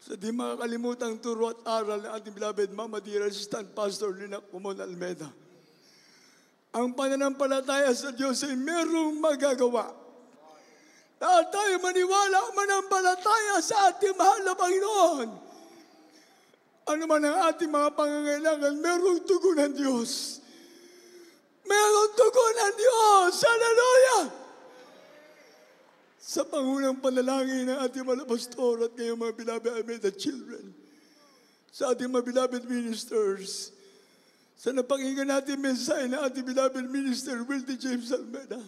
Speaker 6: Sa di makakalimutang turo at aral ng ating beloved Mama Dear Assistant Pastor Lina Kumon Almeda. Ang pananampalataya sa Diyos ay merong magagawa. Lahat tayo maniwala, manampalataya sa ating mahal na Panginoon. Ano man ang ating mga pangangailangan, merong tugon ng Diyos. Merong tugon ng Diyos. Hallelujah! sa pangunang panalangin ng ating mga pastor at ngayong mga binabi the children, sa ating mga beloved ministers, sa napakinggan natin mensahe ng ating beloved minister, Wilty James Almeida,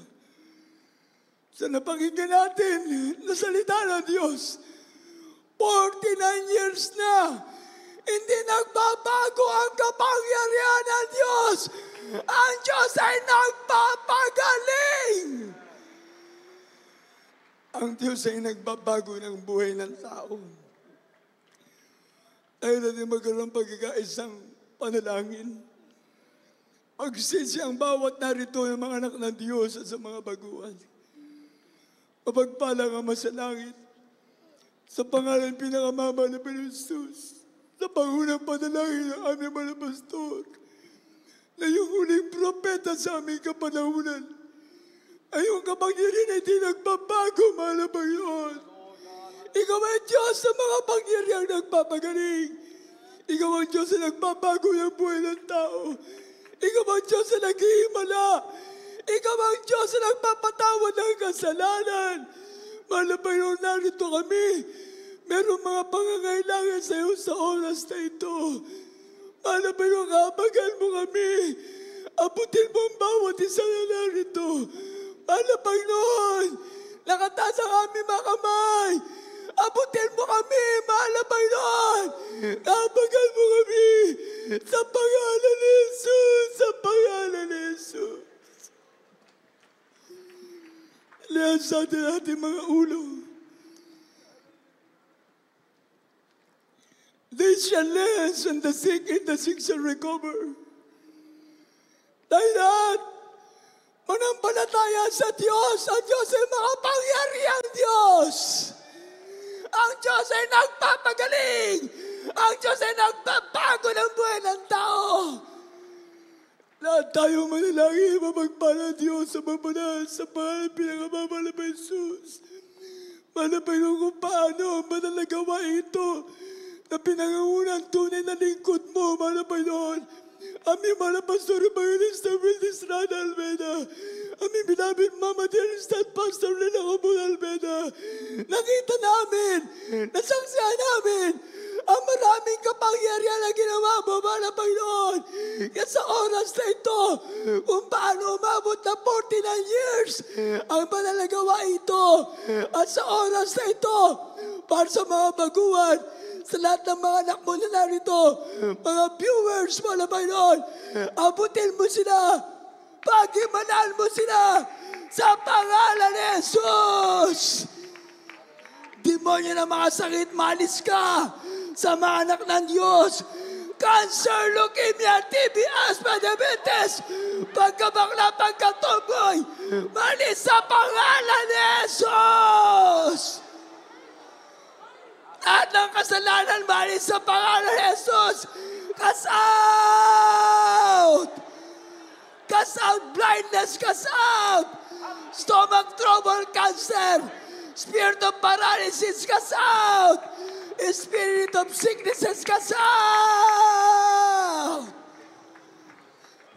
Speaker 6: sa napakinggan natin na salita ng Diyos, 49 years Diyos ay nagbabago ng buhay ng tao. Ay natin magkaroon pagkakaisang panalangin. Pagsinsi ang bawat narito ng mga anak ng Diyos at sa mga baguhan. Mapagpala ka sa langit. Sa pangalan pinakamama na Belustus. Sa pangunang panalangin ng aming mga pastor. Na yung huling propeta sa aming kapanahunan ay yung kapangyarihan ay di nagbabago, malabang yun. Ikaw ay Diyos sa mga pangyarihang nagpapagaling. Ikaw ang Diyos na nagbabago ng buhay ng tao. Ikaw ang Diyos na naghihimala. Ikaw ang Diyos na nagpapatawad ng kasalanan. Malabang yun, narito kami. Merong mga pangangailangan sa iyo sa oras na ito. Malabang yun, kabagal mo kami. Abutin mo ang bawat isa na narito. Ano, Panginoon? Nakataas ang aming mga kamay. Abutin mo kami, mahal na Panginoon. Abagal mo kami sa pangalan ni Jesus, sa pangalan ni Jesus. Lahat sa atin ating mga ulo. They shall less and the sick and the sick shall recover. Tayo lahat, Manampalataya sa Diyos. Ang Diyos ay makapangyariang Diyos. Ang Diyos ay nagpapagaling. Ang Diyos ay nagpapago ng buhay ng tao. Lahat tayo manalangin mapagpala Diyos sa mabanal sa mahal pinakamamalap Jesus. Malapay ko kung paano ba nalagawa ito na pinangaunang tunay na lingkod mo, malapay noon a mi hermana pastora evangelista Wildestrada Alveda, a mi binabit Mama Dearstad Pastor Lena Obul Alveda. Nakita namin, nasaksihan namin, ang maraming kapangyarihan na ginawa mo, mga Panginoon. Yan sa oras na ito, kung paano umabot na 49 years ang panalagawa ito. At sa oras na ito, para sa mga baguhan, sa lahat ng mga anak mo na narito, mga viewers mo na Panginoon, abutin mo sila, pagimanan mo sila sa pangalan ni Jesus. Demonyo na mga sakit, malis ka sa mga anak ng Diyos. Cancer, leukemia, TB, asthma, diabetes, pagkabakla, pagkatunggoy, malis sa pangalan ni Jesus lahat ng kasalanan bali sa pangalan ni Jesus. Cast out! Cast out blindness, cast out! Stomach trouble, cancer, spirit of paralysis, cast out! Spirit of sickness, cast out!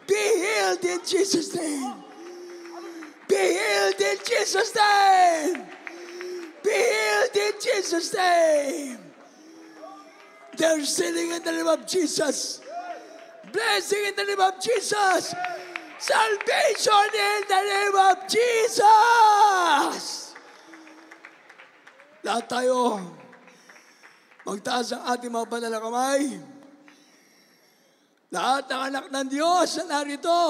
Speaker 6: Be healed in Jesus' name! Be healed in Jesus' name! Be healed in Jesus' name. They're sitting in the name of Jesus. Blessing in the name of Jesus. Salvation in the name of Jesus. Lahat tayo, magtaas ang ating mga banal na kamay. Lahat ng anak ng Diyos na narito,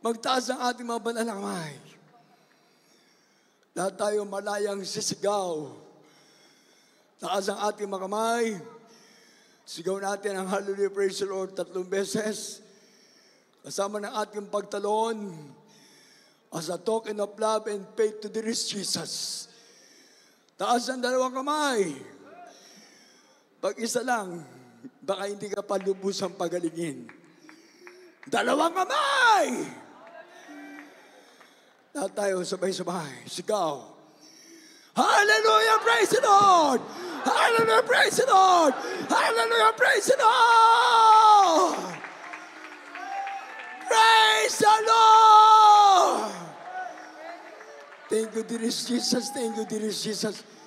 Speaker 6: magtaas ang ating mga banal na kamay na tayo malayang sisigaw. Taas ang ating mga Sigaw natin ang Hallelujah Praise the Lord tatlong beses. Kasama ng ating pagtalon as a token of love and faith to the rich Jesus. Taas ang dalawang kamay. Pag isa lang, baka hindi ka palubusang pagalingin. Dalawang kamay! Dalawang kamay! Lahat tayo sabay-sabay. Sigaw. Hallelujah! Praise the Lord! Hallelujah! Praise the Lord! Hallelujah! Praise the Lord! Praise the Lord! Thank you, dearest Jesus. Thank you, dearest Jesus.